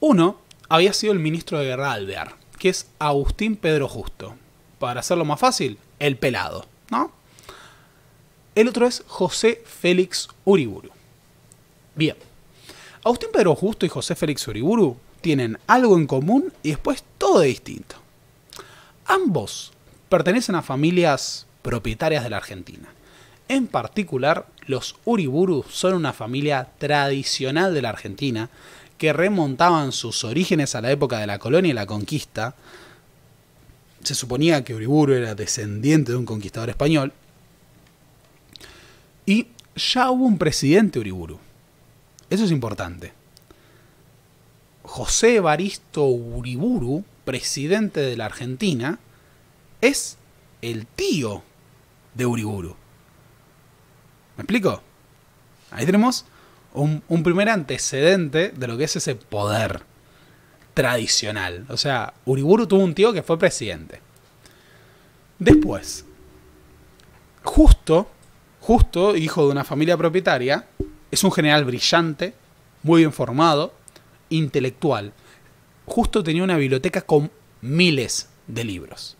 Uno había sido el ministro de guerra Alvear, que es Agustín Pedro Justo. Para hacerlo más fácil, el pelado, ¿no? El otro es José Félix Uriburu. Bien. Agustín Pedro Justo y José Félix Uriburu tienen algo en común y después todo de distinto. Ambos pertenecen a familias propietarias de la Argentina. En particular, los Uriburu son una familia tradicional de la Argentina que remontaban sus orígenes a la época de la colonia y la conquista. Se suponía que Uriburu era descendiente de un conquistador español y ya hubo un presidente Uriburu. Eso es importante. José Evaristo Uriburu, presidente de la Argentina, es el tío de Uriburu. ¿Me explico? Ahí tenemos un, un, primer antecedente de lo que es ese poder tradicional. O sea, Uriburu tuvo un tío que fue presidente. Después, justo Justo, hijo de una familia propietaria, es un general brillante, muy bien formado, intelectual. Justo tenía una biblioteca con miles de libros.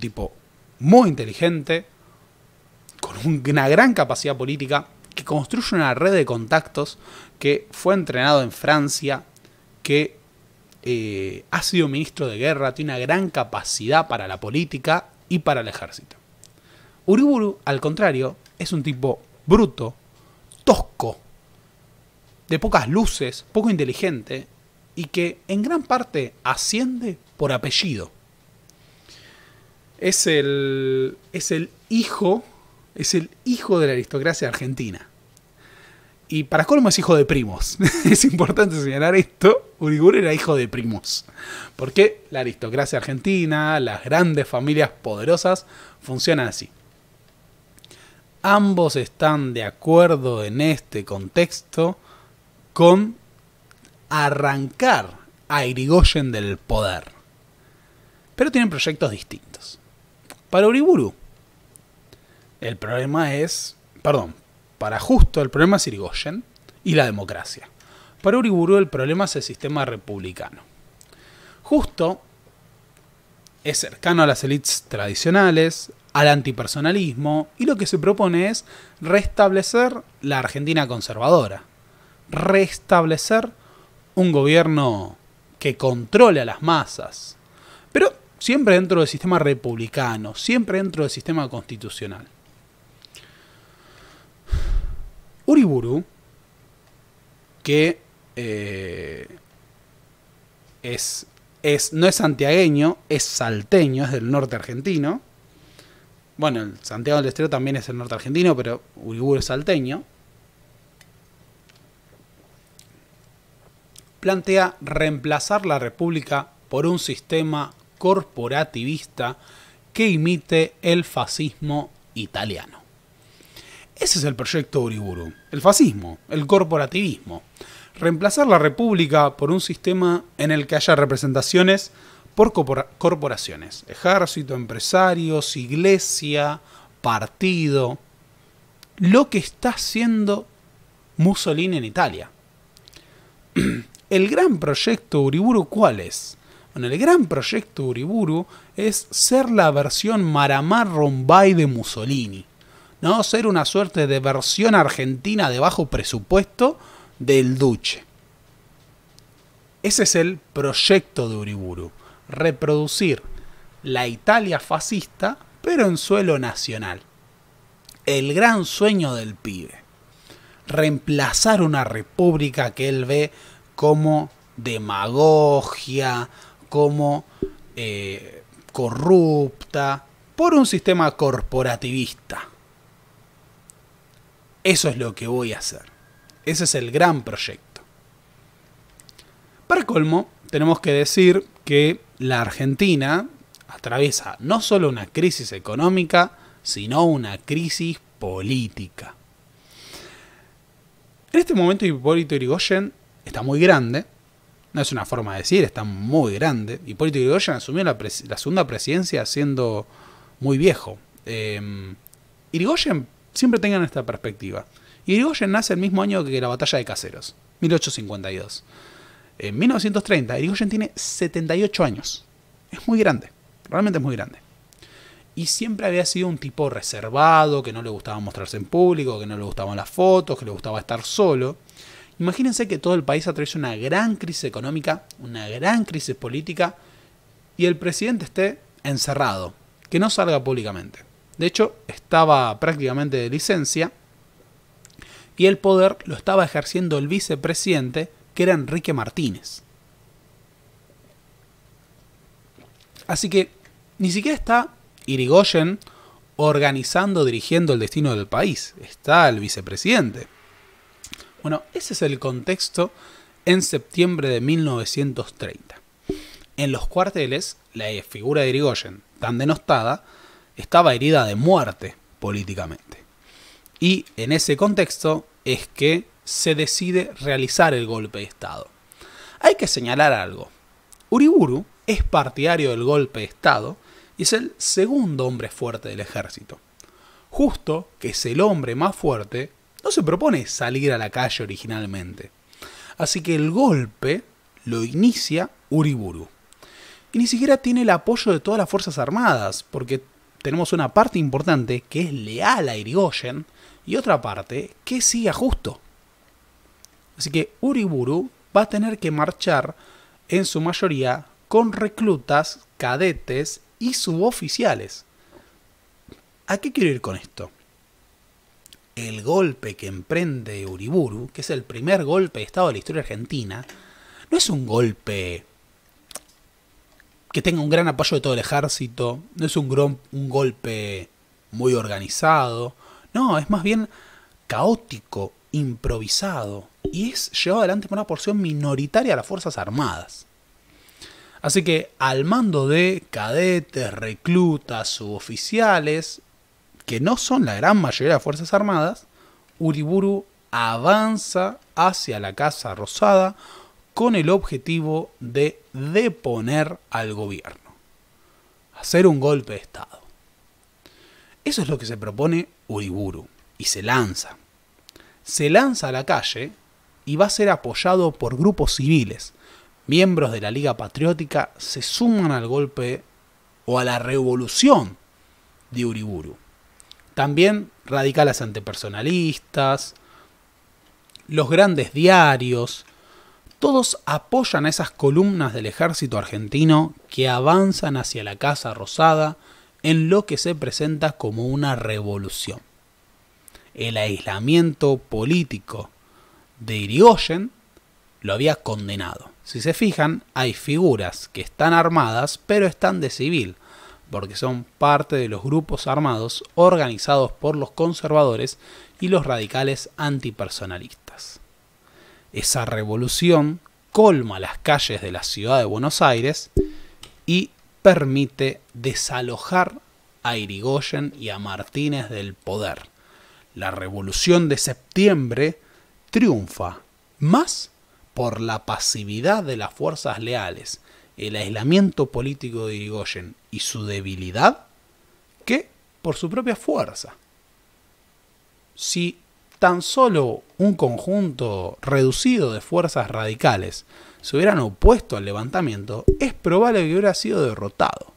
Tipo muy inteligente, con una gran capacidad política, que construye una red de contactos, que fue entrenado en Francia, que eh, ha sido ministro de guerra, tiene una gran capacidad para la política y para el ejército. Uriburu, al contrario, es un tipo bruto, tosco, de pocas luces, poco inteligente y que en gran parte asciende por apellido. Es el, es el hijo, es el hijo de la aristocracia argentina. Y para colmo es hijo de primos. es importante señalar esto. Urigur era hijo de primos. Porque la aristocracia argentina, las grandes familias poderosas funcionan así ambos están de acuerdo en este contexto con arrancar a Irigoyen del poder. Pero tienen proyectos distintos. Para Uriburu, el problema es, perdón, para Justo el problema es Irigoyen y la democracia. Para Uriburu el problema es el sistema republicano. Justo es cercano a las élites tradicionales, al antipersonalismo y lo que se propone es restablecer la Argentina conservadora, restablecer un gobierno que controle a las masas, pero siempre dentro del sistema republicano, siempre dentro del sistema constitucional. Uriburu, que eh, es, no es santiagueño, es salteño, es del norte argentino, bueno, el Santiago del Estero también es el norte argentino, pero Uriburu es salteño. Plantea reemplazar la República por un sistema corporativista que imite el fascismo italiano. Ese es el proyecto Uriburu, el fascismo, el corporativismo. Reemplazar la República por un sistema en el que haya representaciones por corporaciones, ejército, empresarios, iglesia, partido, lo que está haciendo Mussolini en Italia. El gran proyecto Uriburu, ¿cuál es? Bueno, el gran proyecto Uriburu es ser la versión Maramar Rombay de Mussolini. ¿no? Ser una suerte de versión argentina de bajo presupuesto del Duce. Ese es el proyecto de Uriburu reproducir la Italia fascista, pero en suelo nacional. El gran sueño del pibe. Reemplazar una república que él ve como demagogia, como eh, corrupta, por un sistema corporativista. Eso es lo que voy a hacer. Ese es el gran proyecto. Para colmo, tenemos que decir que la Argentina atraviesa no solo una crisis económica, sino una crisis política. En este momento Hipólito Yrigoyen está muy grande, no es una forma de decir, está muy grande. Hipólito Yrigoyen asumió la, segunda presidencia siendo muy viejo. Eh, em, Irigoyen, siempre tengan esta perspectiva. Irigoyen nace el mismo año que la batalla de Caseros, 1852 en 1930, Irigoyen tiene 78 años. Es muy grande, realmente es muy grande. Y siempre había sido un tipo reservado, que no le gustaba mostrarse en público, que no le gustaban las fotos, que le gustaba estar solo. Imagínense que todo el país atraviesa una gran crisis económica, una gran crisis política, y el presidente esté encerrado, que no salga públicamente. De hecho, estaba prácticamente de licencia, y el poder lo estaba ejerciendo el vicepresidente, que era Enrique Martínez. Así que ni siquiera está Irigoyen organizando, dirigiendo el destino del país. Está el vicepresidente. Bueno, ese es el contexto en septiembre de 1930. En los cuarteles, la figura de Irigoyen, tan denostada, estaba herida de muerte políticamente. Y en ese contexto es que se decide realizar el golpe de Estado. Hay que señalar algo. Uriburu es partidario del golpe de Estado y es el segundo hombre fuerte del ejército. Justo, que es el hombre más fuerte, no se propone salir a la calle originalmente. Así que el golpe lo inicia Uriburu. Y ni siquiera tiene el apoyo de todas las Fuerzas Armadas, porque tenemos una parte importante que es leal a Irigoyen y otra parte que sigue a Justo. Así que Uriburu va a tener que marchar en su mayoría con reclutas, cadetes y suboficiales. ¿A qué quiero ir con esto? El golpe que emprende Uriburu, que es el primer golpe de Estado de la historia argentina, no es un golpe que tenga un gran apoyo de todo el ejército, no es un, un golpe muy organizado, no, es más bien caótico, improvisado y es llevado adelante por una porción minoritaria de las Fuerzas Armadas. Así que al mando de cadetes, reclutas, suboficiales, que no son la gran mayoría de las Fuerzas Armadas, Uriburu avanza hacia la Casa Rosada con el objetivo de deponer al gobierno, hacer un golpe de Estado. Eso es lo que se propone Uriburu y se lanza se lanza a la calle y va a ser apoyado por grupos civiles. Miembros de la Liga Patriótica se suman al golpe o a la revolución de Uriburu. También radicales antepersonalistas, los grandes diarios, todos apoyan a esas columnas del ejército argentino que avanzan hacia la Casa Rosada en lo que se presenta como una revolución el aislamiento político de Irigoyen lo había condenado. Si se fijan, hay figuras que están armadas pero están de civil, porque son parte de los grupos armados organizados por los conservadores y los radicales antipersonalistas. Esa revolución colma las calles de la ciudad de Buenos Aires y permite desalojar a Irigoyen y a Martínez del poder la revolución de septiembre triunfa más por la pasividad de las fuerzas leales, el aislamiento político de Irigoyen y su debilidad, que por su propia fuerza. Si tan solo un conjunto reducido de fuerzas radicales se hubieran opuesto al levantamiento, es probable que hubiera sido derrotado.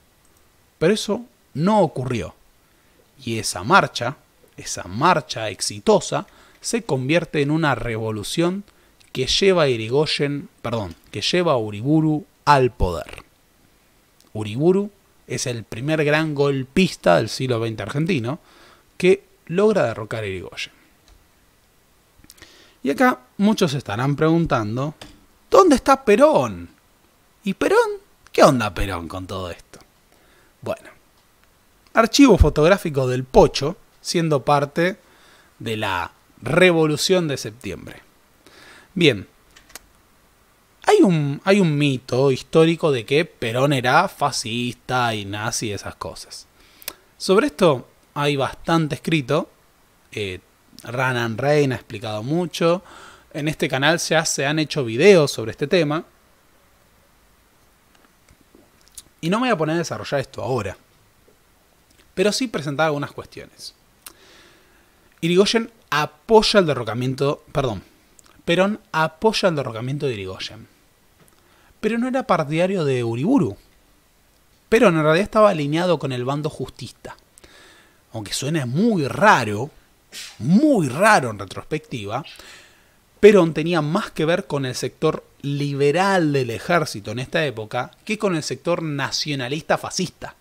Pero eso no ocurrió. Y esa marcha, esa marcha exitosa, se convierte en una revolución que lleva a Irigoyen, perdón, que lleva a Uriburu al poder. Uriburu es el primer gran golpista del siglo XX argentino que logra derrocar a Irigoyen. Y acá muchos estarán preguntando, ¿dónde está Perón? ¿Y Perón? ¿Qué onda Perón con todo esto? Bueno, archivo fotográfico del Pocho siendo parte de la revolución de septiembre. Bien, hay un, hay un mito histórico de que Perón era fascista y nazi y esas cosas. Sobre esto hay bastante escrito. Eh, Ranan Reyn ha explicado mucho. En este canal ya se han hecho videos sobre este tema. Y no me voy a poner a desarrollar esto ahora. Pero sí presentar algunas cuestiones apoya el derrocamiento, Perón apoya el derrocamiento de Irigoyen. Pero no era partidario de Uriburu. Perón en realidad estaba alineado con el bando justista. Aunque suene muy raro, muy raro en retrospectiva, Perón tenía más que ver con el sector liberal del ejército en esta época que con el sector nacionalista fascista.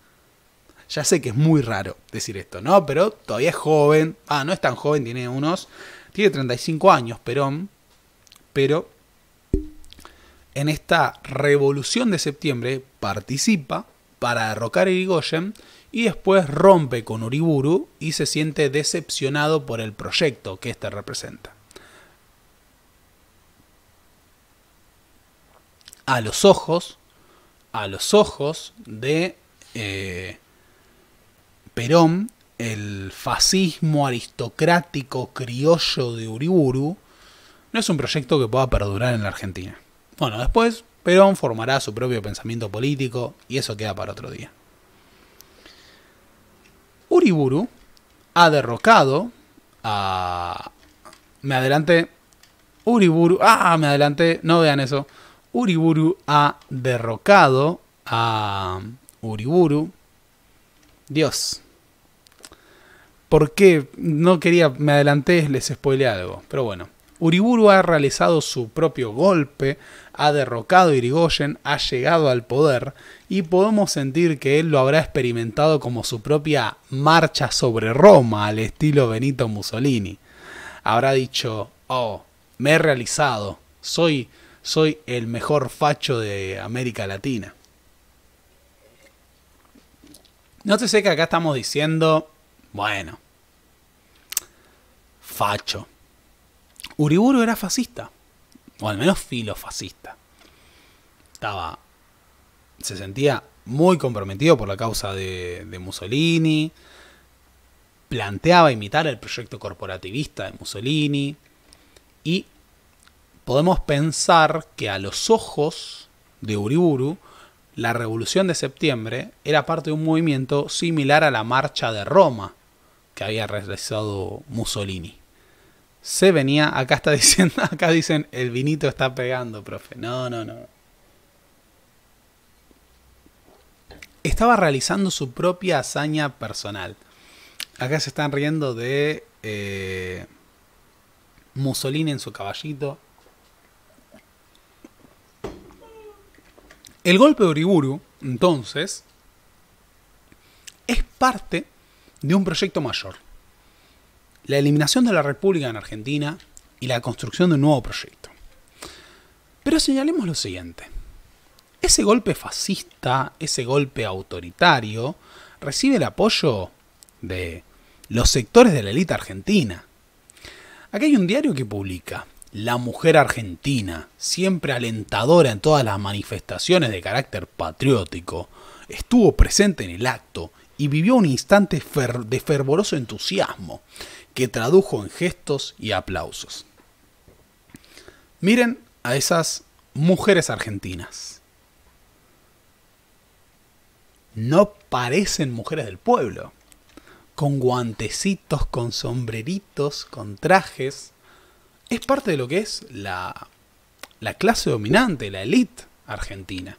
Ya sé que es muy raro decir esto, ¿no? Pero todavía es joven. Ah, no es tan joven, tiene unos. Tiene 35 años, pero Pero en esta revolución de septiembre participa para derrocar a Irigoyen y después rompe con Uriburu y se siente decepcionado por el proyecto que éste representa. A los ojos, a los ojos de eh, Perón, el fascismo aristocrático criollo de Uriburu, no es un proyecto que pueda perdurar en la Argentina. Bueno, después Perón formará su propio pensamiento político y eso queda para otro día. Uriburu ha derrocado a... Me adelante. Uriburu... Ah, me adelanté. No vean eso. Uriburu ha derrocado a Uriburu. Dios por qué no quería, me adelanté, les spoilé algo. Pero bueno, Uriburu ha realizado su propio golpe, ha derrocado a Irigoyen, ha llegado al poder y podemos sentir que él lo habrá experimentado como su propia marcha sobre Roma al estilo Benito Mussolini. Habrá dicho, oh, me he realizado, soy, soy el mejor facho de América Latina. No sé que acá estamos diciendo bueno. Facho. Uriburu era fascista. O al menos filofascista. Estaba. Se sentía muy comprometido por la causa de, de Mussolini. Planteaba imitar el proyecto corporativista de Mussolini. Y podemos pensar que a los ojos de Uriburu, la revolución de septiembre era parte de un movimiento similar a la marcha de Roma, que había realizado Mussolini. Se venía, acá está diciendo, acá dicen, el vinito está pegando, profe. No, no, no. Estaba realizando su propia hazaña personal. Acá se están riendo de eh, Mussolini en su caballito. El golpe de Uriburu, entonces, es parte de un proyecto mayor, la eliminación de la República en Argentina y la construcción de un nuevo proyecto. Pero señalemos lo siguiente, ese golpe fascista, ese golpe autoritario, recibe el apoyo de los sectores de la élite argentina. Aquí hay un diario que publica, La Mujer Argentina, siempre alentadora en todas las manifestaciones de carácter patriótico, estuvo presente en el acto y vivió un instante de fervoroso entusiasmo que tradujo en gestos y aplausos. Miren a esas mujeres argentinas. No parecen mujeres del pueblo. Con guantecitos, con sombreritos, con trajes. Es parte de lo que es la, la clase dominante, la élite argentina.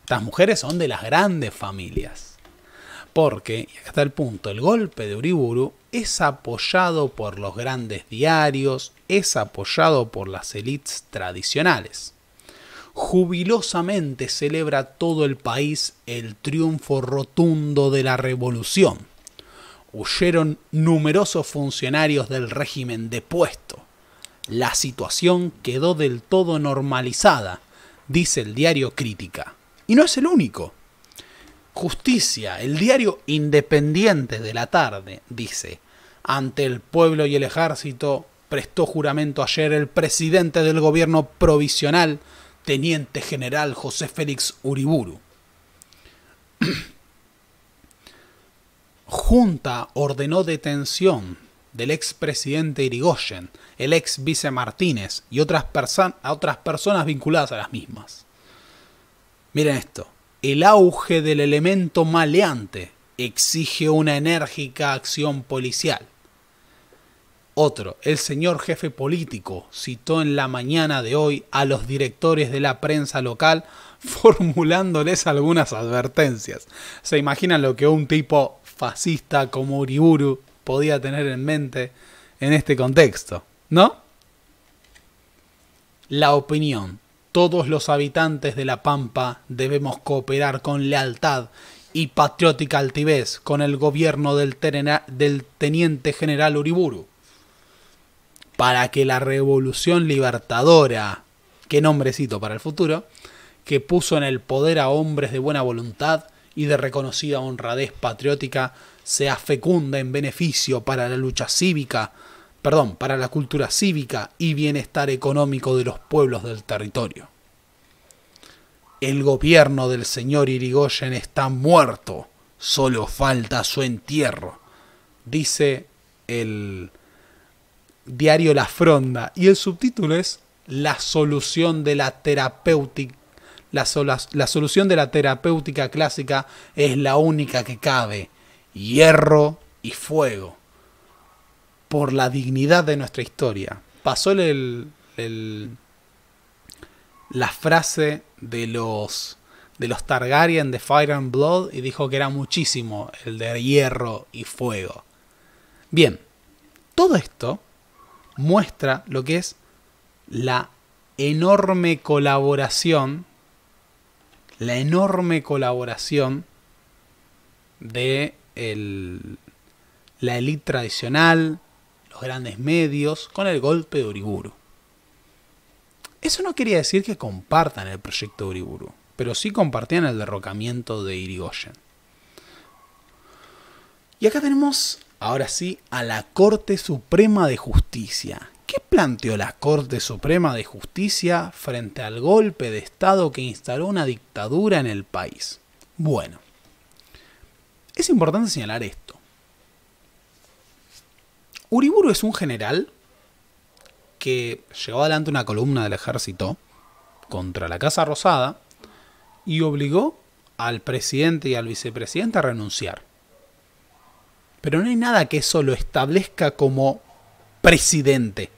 Estas mujeres son de las grandes familias porque, y hasta el punto, el golpe de Uriburu es apoyado por los grandes diarios, es apoyado por las élites tradicionales. Jubilosamente celebra todo el país el triunfo rotundo de la revolución. Huyeron numerosos funcionarios del régimen depuesto. La situación quedó del todo normalizada, dice el diario Crítica. Y no es el único. Justicia, el diario independiente de la tarde, dice, ante el pueblo y el ejército prestó juramento ayer el presidente del gobierno provisional, teniente general José Félix Uriburu. Junta ordenó detención del expresidente Irigoyen, el ex vice Martínez y otras, a otras personas vinculadas a las mismas. Miren esto el auge del elemento maleante exige una enérgica acción policial. Otro, el señor jefe político citó en la mañana de hoy a los directores de la prensa local formulándoles algunas advertencias. ¿Se imaginan lo que un tipo fascista como Uriburu podía tener en mente en este contexto? ¿No? La opinión todos los habitantes de la Pampa debemos cooperar con lealtad y patriótica altivez con el gobierno del, teniente general Uriburu, para que la revolución libertadora, qué nombrecito para el futuro, que puso en el poder a hombres de buena voluntad y de reconocida honradez patriótica, sea fecunda en beneficio para la lucha cívica, perdón, para la cultura cívica y bienestar económico de los pueblos del territorio. El gobierno del señor Irigoyen está muerto, solo falta su entierro, dice el diario La Fronda, y el subtítulo es La solución de la terapéutica. La, la solución de la terapéutica clásica es la única que cabe, hierro y fuego por la dignidad de nuestra historia. Pasó el, el, la frase de los, de los Targaryen de Fire and Blood y dijo que era muchísimo el de hierro y fuego. Bien, todo esto muestra lo que es la enorme colaboración, la enorme colaboración de la élite tradicional, los grandes medios con el golpe de Uriburu. Eso no quería decir que compartan el proyecto de Uriburu, pero sí compartían el derrocamiento de Irigoyen. Y acá tenemos, ahora sí, a la Corte Suprema de Justicia. ¿Qué planteó la Corte Suprema de Justicia frente al golpe de Estado que instaló una dictadura en el país? Bueno, es importante señalar esto. Uriburu es un general que llevó adelante una columna del ejército contra la Casa Rosada y obligó al presidente y al vicepresidente a renunciar. Pero no hay nada que eso lo establezca como presidente.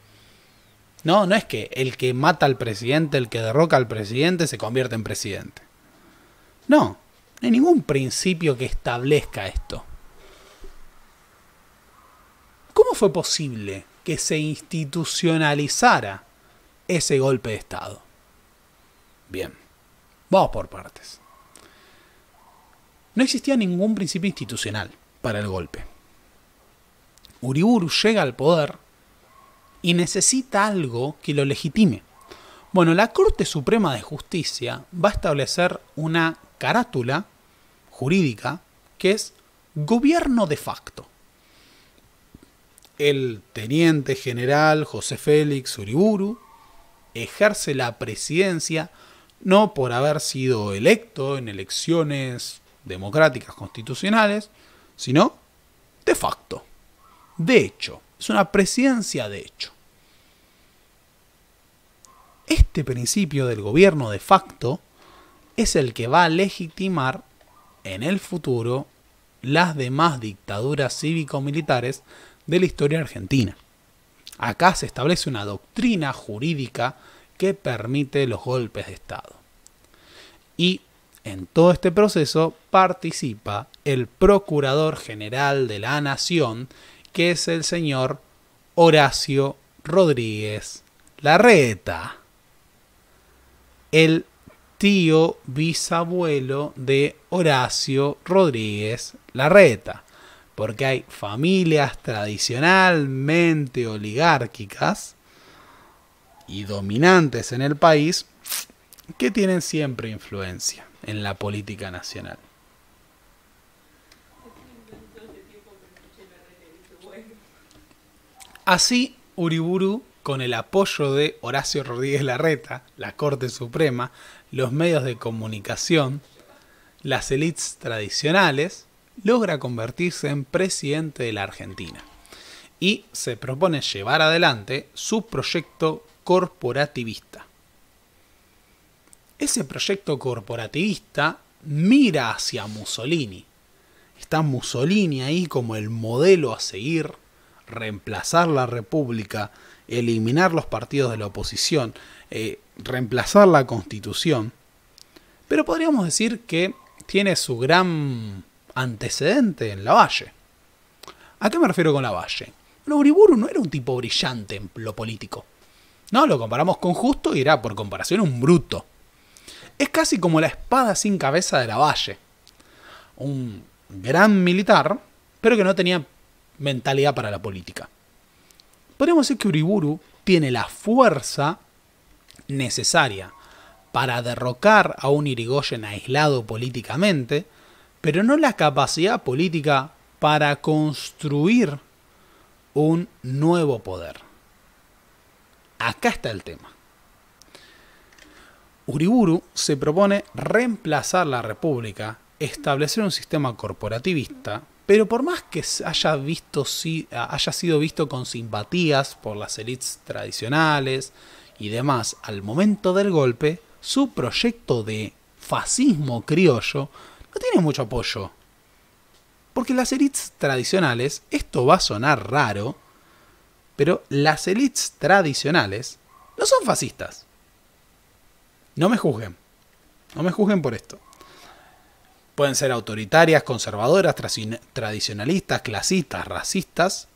No, no es que el que mata al presidente, el que derroca al presidente, se convierte en presidente. No, no hay ningún principio que establezca esto. ¿Cómo fue posible que se institucionalizara ese golpe de Estado? Bien, vamos por partes. No existía ningún principio institucional para el golpe. Uriburu llega al poder y necesita algo que lo legitime. Bueno, la Corte Suprema de Justicia va a establecer una carátula jurídica que es gobierno de facto el teniente general José Félix Uriburu ejerce la presidencia no por haber sido electo en elecciones democráticas constitucionales, sino de facto, de hecho, es una presidencia de hecho. Este principio del gobierno de facto es el que va a legitimar en el futuro las demás dictaduras cívico-militares de la historia argentina. Acá se establece una doctrina jurídica que permite los golpes de Estado. Y en todo este proceso participa el Procurador General de la Nación, que es el señor Horacio Rodríguez Larreta, el tío bisabuelo de Horacio Rodríguez Larreta porque hay familias tradicionalmente oligárquicas y dominantes en el país que tienen siempre influencia en la política nacional. Así, Uriburu, con el apoyo de Horacio Rodríguez Larreta, la Corte Suprema, los medios de comunicación, las élites tradicionales, logra convertirse en presidente de la Argentina y se propone llevar adelante su proyecto corporativista. Ese proyecto corporativista mira hacia Mussolini. Está Mussolini ahí como el modelo a seguir, reemplazar la República, eliminar los partidos de la oposición, eh, reemplazar la Constitución. Pero podríamos decir que tiene su gran antecedente en Lavalle. ¿A qué me refiero con Lavalle? Bueno, Uriburu no era un tipo brillante en lo político. No, lo comparamos con Justo y era por comparación un bruto. Es casi como la espada sin cabeza de Lavalle. Un gran militar, pero que no tenía mentalidad para la política. Podríamos decir que Uriburu tiene la fuerza necesaria para derrocar a un Irigoyen aislado políticamente, pero no la capacidad política para construir un nuevo poder. Acá está el tema. Uriburu se propone reemplazar la república, establecer un sistema corporativista, pero por más que haya, sido visto con simpatías por las élites tradicionales y demás, al momento del golpe, su proyecto de fascismo criollo no tiene mucho apoyo. Porque las elites tradicionales, esto va a sonar raro, pero las elites tradicionales no son fascistas. No me juzguen. No me juzguen por esto. Pueden ser autoritarias, conservadoras, tradicionalistas, clasistas, racistas,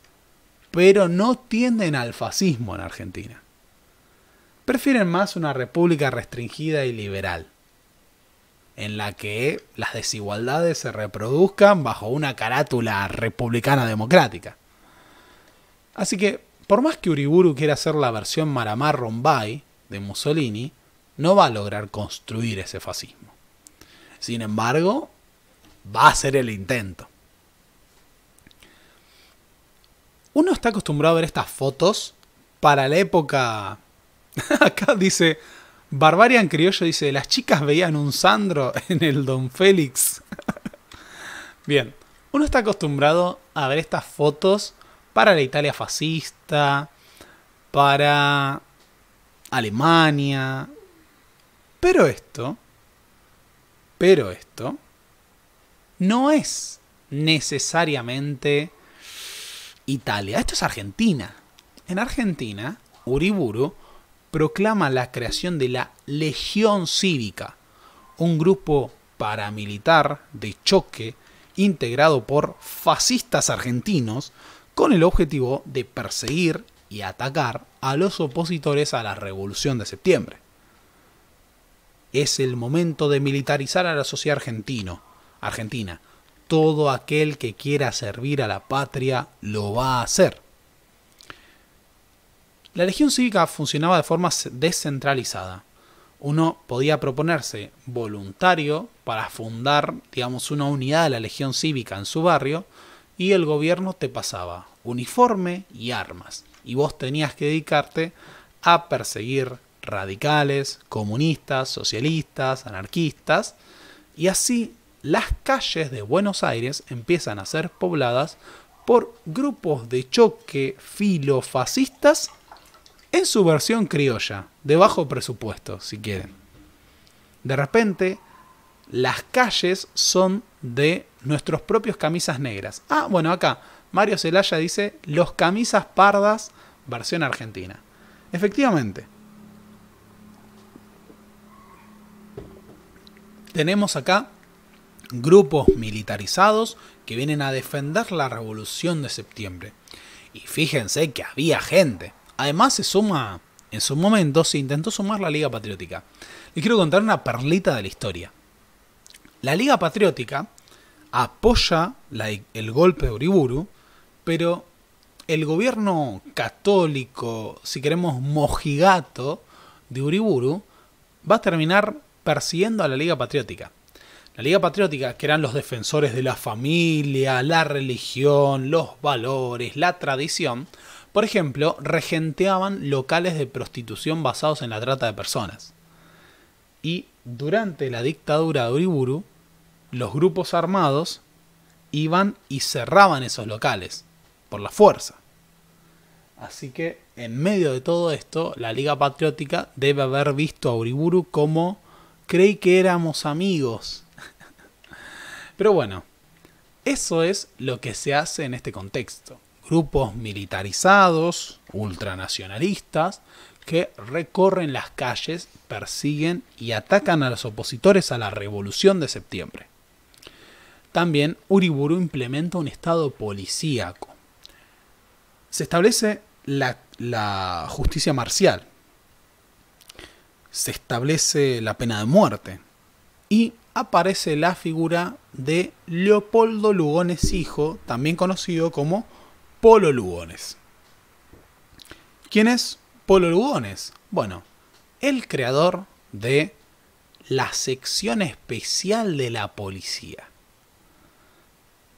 pero no tienden al fascismo en Argentina. Prefieren más una república restringida y liberal en la que las desigualdades se reproduzcan bajo una carátula republicana democrática. Así que, por más que Uriburu quiera hacer la versión Maramar Rombay de Mussolini, no va a lograr construir ese fascismo. Sin embargo, va a ser el intento. Uno está acostumbrado a ver estas fotos para la época... Acá dice Barbarian Criollo dice, las chicas veían un Sandro en el Don Félix. Bien, uno está acostumbrado a ver estas fotos para la Italia fascista, para Alemania. Pero esto, pero esto, no es necesariamente Italia. Esto es Argentina. En Argentina, Uriburu proclama la creación de la Legión Cívica, un grupo paramilitar de choque integrado por fascistas argentinos con el objetivo de perseguir y atacar a los opositores a la Revolución de Septiembre. Es el momento de militarizar a la sociedad argentina. Todo aquel que quiera servir a la patria lo va a hacer. La Legión Cívica funcionaba de forma descentralizada. Uno podía proponerse voluntario para fundar, digamos, una unidad de la Legión Cívica en su barrio y el gobierno te pasaba uniforme y armas. Y vos tenías que dedicarte a perseguir radicales, comunistas, socialistas, anarquistas. Y así las calles de Buenos Aires empiezan a ser pobladas por grupos de choque filofascistas en su versión criolla, de bajo presupuesto, si quieren. De repente, las calles son de nuestros propios camisas negras. Ah, bueno, acá Mario Zelaya dice los camisas pardas, versión argentina. Efectivamente. Tenemos acá grupos militarizados que vienen a defender la revolución de septiembre. Y fíjense que había gente. Además se suma, en su momento se intentó sumar la Liga Patriótica. Les quiero contar una perlita de la historia. La Liga Patriótica apoya el golpe de Uriburu, pero el gobierno católico, si queremos mojigato, de Uriburu, va a terminar persiguiendo a la Liga Patriótica. La Liga Patriótica, que eran los defensores de la familia, la religión, los valores, la tradición, por ejemplo, regenteaban locales de prostitución basados en la trata de personas. Y durante la dictadura de Uriburu, los grupos armados iban y cerraban esos locales por la fuerza. Así que en medio de todo esto, la Liga Patriótica debe haber visto a Uriburu como creí que éramos amigos. Pero bueno, eso es lo que se hace en este contexto grupos militarizados, ultranacionalistas, que recorren las calles, persiguen y atacan a los opositores a la revolución de septiembre. También Uriburu implementa un estado policíaco. Se establece la, justicia marcial, se establece la pena de muerte y aparece la figura de Leopoldo Lugones Hijo, también conocido como Polo Lugones. ¿Quién es Polo Lugones? Bueno, el creador de la sección especial de la policía.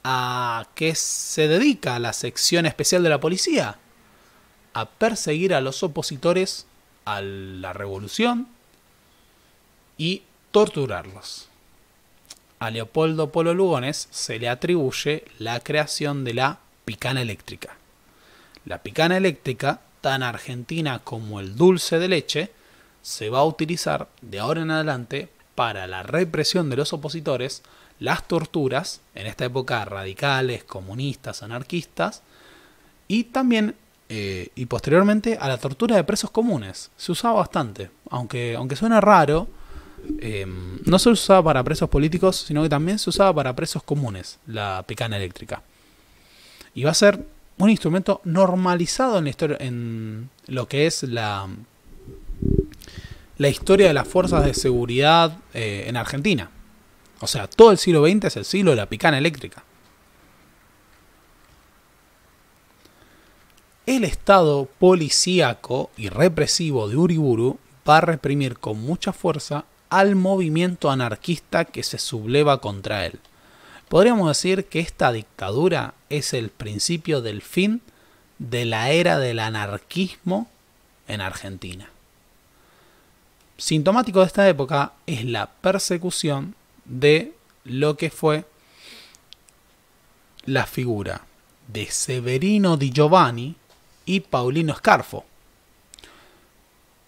¿A qué se dedica la sección especial de la policía? A perseguir a los opositores a la revolución y torturarlos. A Leopoldo Polo Lugones se le atribuye la creación de la picana eléctrica. La picana eléctrica, tan argentina como el dulce de leche, se va a utilizar de ahora en adelante para la represión de los opositores, las torturas, en esta época radicales, comunistas, anarquistas, y también eh, y posteriormente a la tortura de presos comunes. Se usaba bastante, aunque, aunque suena raro, em, no solo se usaba para presos políticos, sino que también se usaba para presos comunes la picana eléctrica y va a ser un instrumento normalizado en, lo que es la, la historia de las fuerzas de seguridad eh, en Argentina. O sea, todo el siglo XX es el siglo de la picana eléctrica. El estado policíaco y represivo de Uriburu va a reprimir con mucha fuerza al movimiento anarquista que se subleva contra él. Podríamos decir que esta dictadura es el principio del fin de la era del anarquismo en Argentina. Sintomático de esta época es la persecución de lo que fue la figura de Severino Di Giovanni y Paulino Scarfo.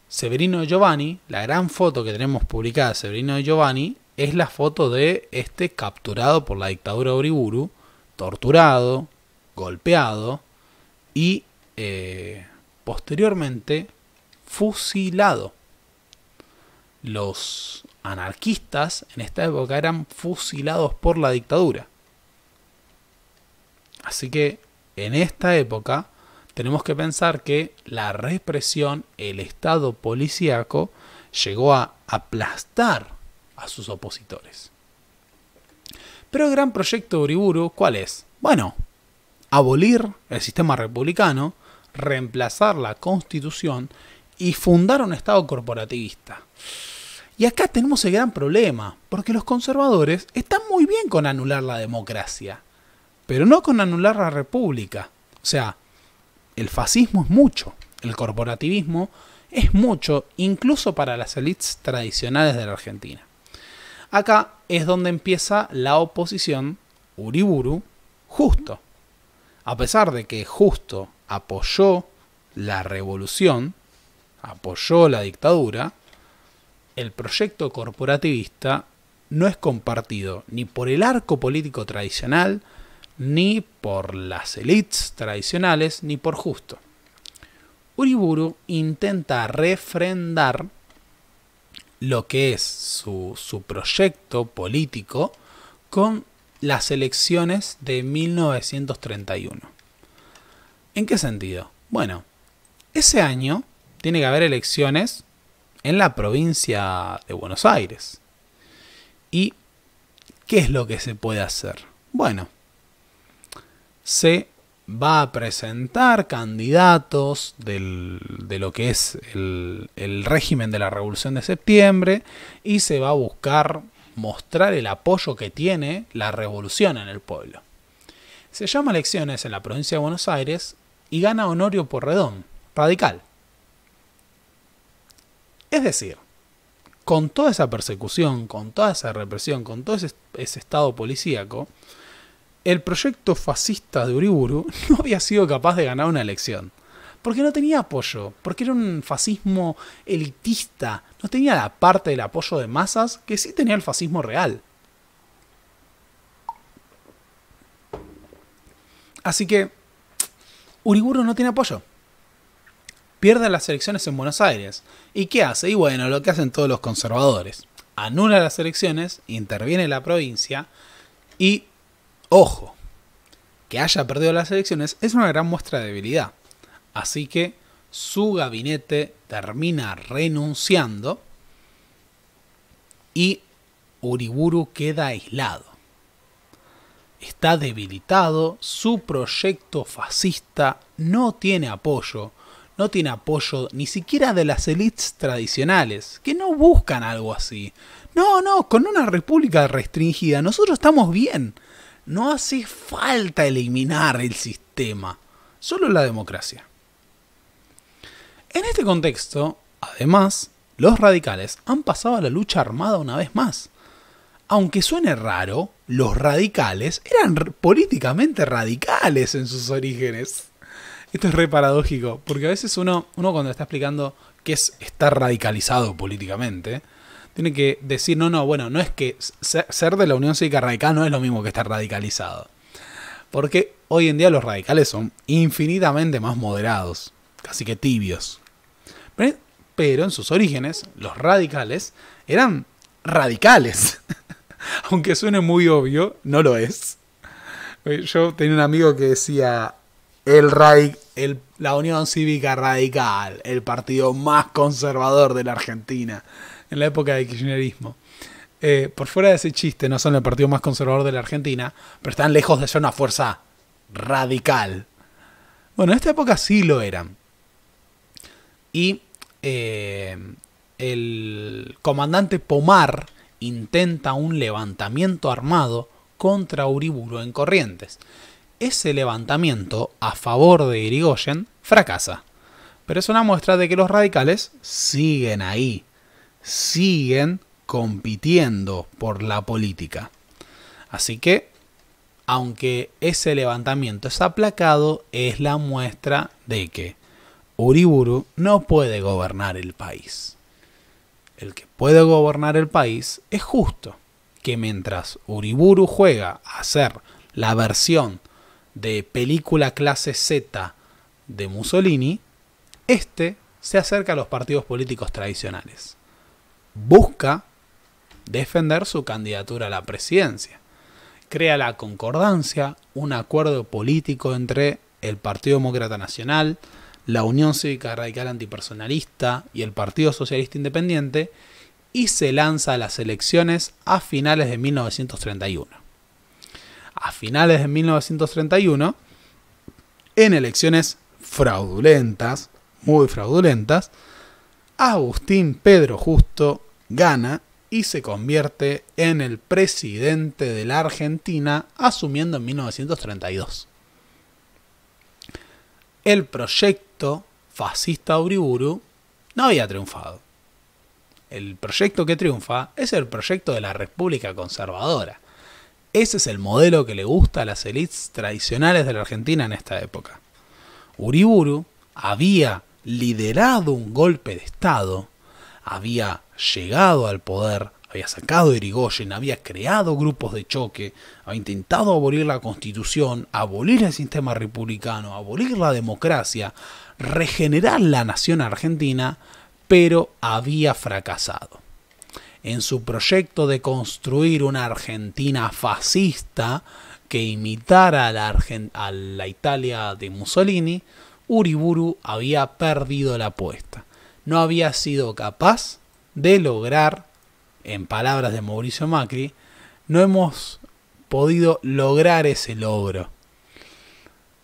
Severino Di Giovanni, la gran foto que tenemos publicada de Severino Di Giovanni, es la foto de este capturado por la dictadura de Uriburu, torturado, golpeado y eh, posteriormente fusilado. Los anarquistas en esta época eran fusilados por la dictadura. Así que en esta época tenemos que pensar que la represión, el estado policíaco, llegó a aplastar a sus opositores. Pero el gran proyecto de Uriburu, ¿cuál es? Bueno, abolir el sistema republicano, reemplazar la constitución y fundar un Estado corporativista. Y acá tenemos el gran problema, porque los conservadores están muy bien con anular la democracia, pero no con anular la república. O sea, el fascismo es mucho, el corporativismo es mucho, incluso para las élites tradicionales de la Argentina. Acá es donde empieza la oposición Uriburu justo. A pesar de que justo apoyó la revolución, apoyó la dictadura, el proyecto corporativista no es compartido ni por el arco político tradicional, ni por las elites tradicionales, ni por justo. Uriburu intenta refrendar lo que es su, su proyecto político con las elecciones de 1931. ¿En qué sentido? Bueno, ese año tiene que haber elecciones en la provincia de Buenos Aires. ¿Y qué es lo que se puede hacer? Bueno, se va a presentar candidatos de lo que es el, régimen de la Revolución de Septiembre y se va a buscar mostrar el apoyo que tiene la revolución en el pueblo. Se llama elecciones en la provincia de Buenos Aires y gana Honorio Porredón, radical. Es decir, con toda esa persecución, con toda esa represión, con todo ese estado policíaco, el proyecto fascista de Uriburu no había sido capaz de ganar una elección. Porque no tenía apoyo, porque era un fascismo elitista, no tenía la parte del apoyo de masas que sí tenía el fascismo real. Así que Uriburu no tiene apoyo. Pierde las elecciones en Buenos Aires. ¿Y qué hace? Y bueno, lo que hacen todos los conservadores. Anula las elecciones, interviene la provincia y Ojo, que haya perdido las elecciones es una gran muestra de debilidad. Así que su gabinete termina renunciando y Uriburu queda aislado. Está debilitado, su proyecto fascista no tiene apoyo, no tiene apoyo ni siquiera de las élites tradicionales, que no buscan algo así. No, no, con una república restringida nosotros estamos bien. No hace falta eliminar el sistema, solo la democracia. En este contexto, además, los radicales han pasado a la lucha armada una vez más. Aunque suene raro, los radicales eran políticamente radicales en sus orígenes. Esto es re paradójico, porque a veces uno, cuando está explicando qué es estar radicalizado políticamente, tiene que decir, no, no, bueno, no es que ser de la Unión Cívica Radical no es lo mismo que estar radicalizado. Porque hoy en día los radicales son infinitamente más moderados, casi que tibios. Pero, en sus orígenes, los radicales eran radicales. Aunque suene muy obvio, no lo es. Eh, yo tenía un amigo que decía, el, el la Unión Cívica Radical, el partido más conservador de la Argentina en la época del kirchnerismo. Eh, por fuera de ese chiste, no son el partido más conservador de la Argentina, pero están lejos de ser una fuerza radical. Bueno, en esta época sí lo eran. Y eh, el comandante Pomar intenta un levantamiento armado contra Uriburu en Corrientes. Ese levantamiento a favor de Irigoyen fracasa. Pero es una muestra de que los radicales siguen ahí siguen compitiendo por la política. Así que, aunque ese levantamiento es aplacado, es la muestra de que Uriburu no puede gobernar el país. El que puede gobernar el país es justo, que mientras Uriburu juega a ser la versión de película clase Z de Mussolini, este se acerca a los partidos políticos tradicionales busca defender su candidatura a la presidencia. Crea la concordancia, un acuerdo político entre el Partido Demócrata Nacional, la Unión Cívica Radical Antipersonalista y el Partido Socialista Independiente y se lanza a las elecciones a finales de 1931. A finales de 1931, en elecciones fraudulentas, muy fraudulentas, Agustín Pedro Justo gana y se convierte en el presidente de la Argentina, asumiendo en 1932. El proyecto fascista Uriburu no había triunfado. El proyecto que triunfa es el proyecto de la República Conservadora. Ese es el modelo que le gusta a las élites tradicionales de la Argentina en esta época. Uriburu había liderado un golpe de Estado había llegado al poder, había sacado a Irigoyen, había creado grupos de choque, había intentado abolir la constitución, abolir el sistema republicano, abolir la democracia, regenerar la nación argentina, pero había fracasado. En su proyecto de construir una Argentina fascista que imitara a la, a la Italia de Mussolini, Uriburu había perdido la apuesta no había sido capaz de lograr, en palabras de Mauricio Macri, no hemos podido lograr ese logro.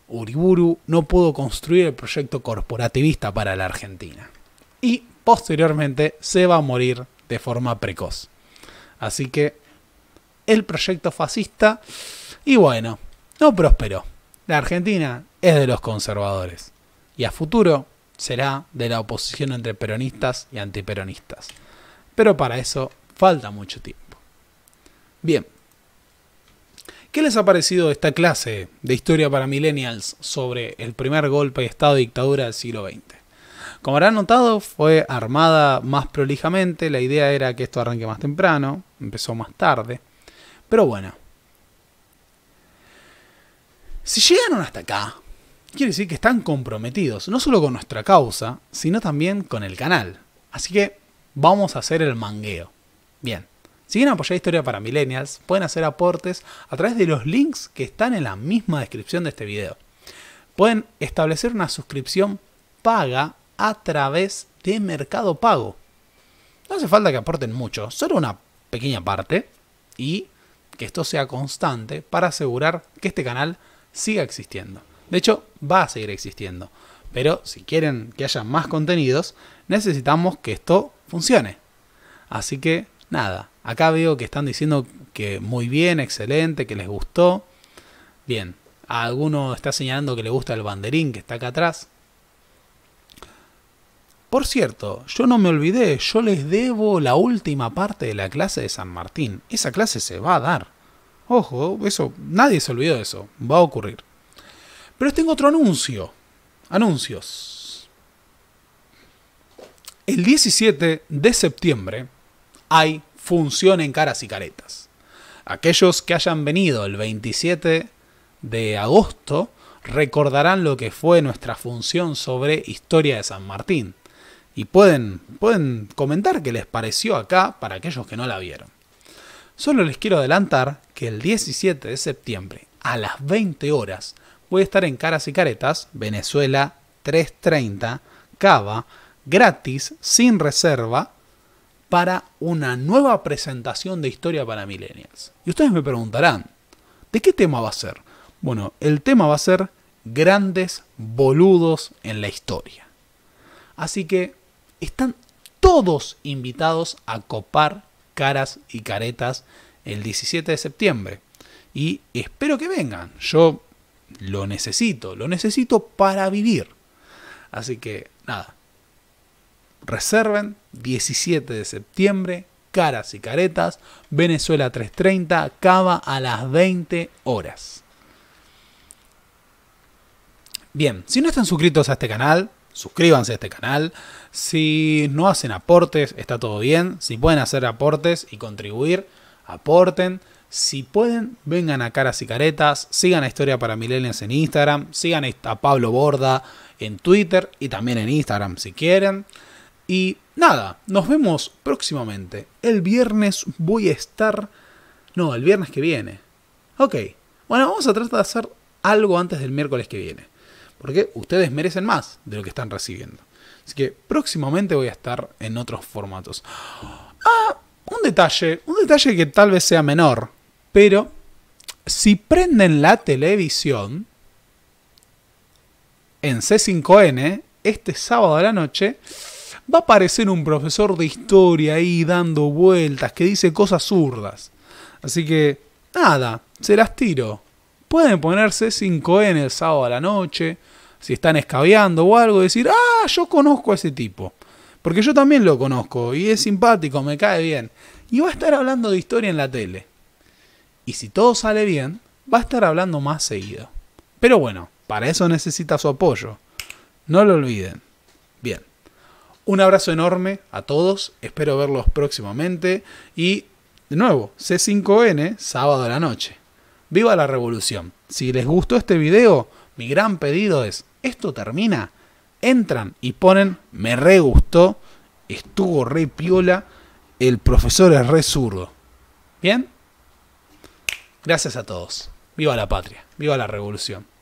Uriburu no pudo construir el proyecto corporativista para la Argentina. Y posteriormente se va a morir de forma precoz. Así que el proyecto fascista, y bueno, no prosperó. La Argentina es de los conservadores. Y a futuro será de la oposición entre peronistas y antiperonistas. Pero para eso falta mucho tiempo. Bien. ¿Qué les ha parecido esta clase de historia para millennials sobre el primer golpe de Estado y dictadura del siglo XX? Como habrán notado, fue armada más prolijamente, la idea era que esto arranque más temprano, empezó más tarde, pero bueno. Si llegaron hasta acá, quiere decir que están comprometidos, no solo con nuestra causa, sino también con el canal. Así que vamos a hacer el mangueo. Bien, si quieren apoyar Historia para Millennials, pueden hacer aportes a través de los links que están en la misma descripción de este video. Pueden establecer una suscripción paga a través de Mercado Pago. No hace falta que aporten mucho, solo una pequeña parte y que esto sea constante para asegurar que este canal siga existiendo. De hecho, va a seguir existiendo. Pero si quieren que haya más contenidos, necesitamos que esto funcione. Así que, nada, acá veo que están diciendo que muy bien, excelente, que les gustó. Bien, alguno está señalando que le gusta el banderín que está acá atrás. Por cierto, yo no me olvidé, yo les debo la última parte de la clase de San Martín. Esa clase se va a dar. Ojo, eso, nadie se olvidó de eso, va a ocurrir. Pero tengo otro anuncio. Anuncios. El 17 de septiembre hay función en caras y caretas. Aquellos que hayan venido el 27 de agosto recordarán lo que fue nuestra función sobre historia de San Martín. Y pueden, pueden comentar qué les pareció acá para aquellos que no la vieron. Solo les quiero adelantar que el 17 de septiembre, a las 20 horas, puede estar en Caras y Caretas, Venezuela 330, Cava, gratis, sin reserva, para una nueva presentación de historia para millennials. Y ustedes me preguntarán, ¿de qué tema va a ser? Bueno, el tema va a ser grandes boludos en la historia. Así que están todos invitados a copar caras y caretas el 17 de septiembre. Y espero que vengan. Yo lo necesito, lo necesito para vivir. Así que nada, reserven 17 de septiembre, caras y caretas, Venezuela 3.30, Cava a las 20 horas. Bien, si no están suscritos a este canal, suscríbanse a este canal. Si no hacen aportes, está todo bien. Si pueden hacer aportes y contribuir, aporten. Si pueden, vengan a Caras y Caretas, sigan a Historia para Millennials en Instagram, sigan a Pablo Borda en Twitter y también en Instagram si quieren. Y nada, nos vemos próximamente. El viernes voy a estar... No, el viernes que viene. Ok. Bueno, vamos a tratar de hacer algo antes del miércoles que viene. Porque ustedes merecen más de lo que están recibiendo. Así que próximamente voy a estar en otros formatos. Ah, un detalle, un detalle que tal vez sea menor, pero si prenden la televisión en C5N, este sábado a la noche, va a aparecer un profesor de historia ahí dando vueltas, que dice cosas zurdas. Así que, nada, se las tiro. Pueden ponerse 5N el sábado a la noche, si están escabeando o algo, decir, ah, yo conozco a ese tipo. Porque yo también lo conozco, y es simpático, me cae bien. Y va a estar hablando de historia en la tele. Y si todo sale bien, va a estar hablando más seguido. Pero bueno, para eso necesita su apoyo. No lo olviden. Bien. Un abrazo enorme a todos. Espero verlos próximamente. Y, de nuevo, C5N, sábado a la noche. ¡Viva la revolución! Si les gustó este video, mi gran pedido es, esto termina. Entran y ponen, me re gustó, estuvo re piola, el profesor es re zurdo. ¿Bien? Gracias a todos. Viva la patria. Viva la revolución.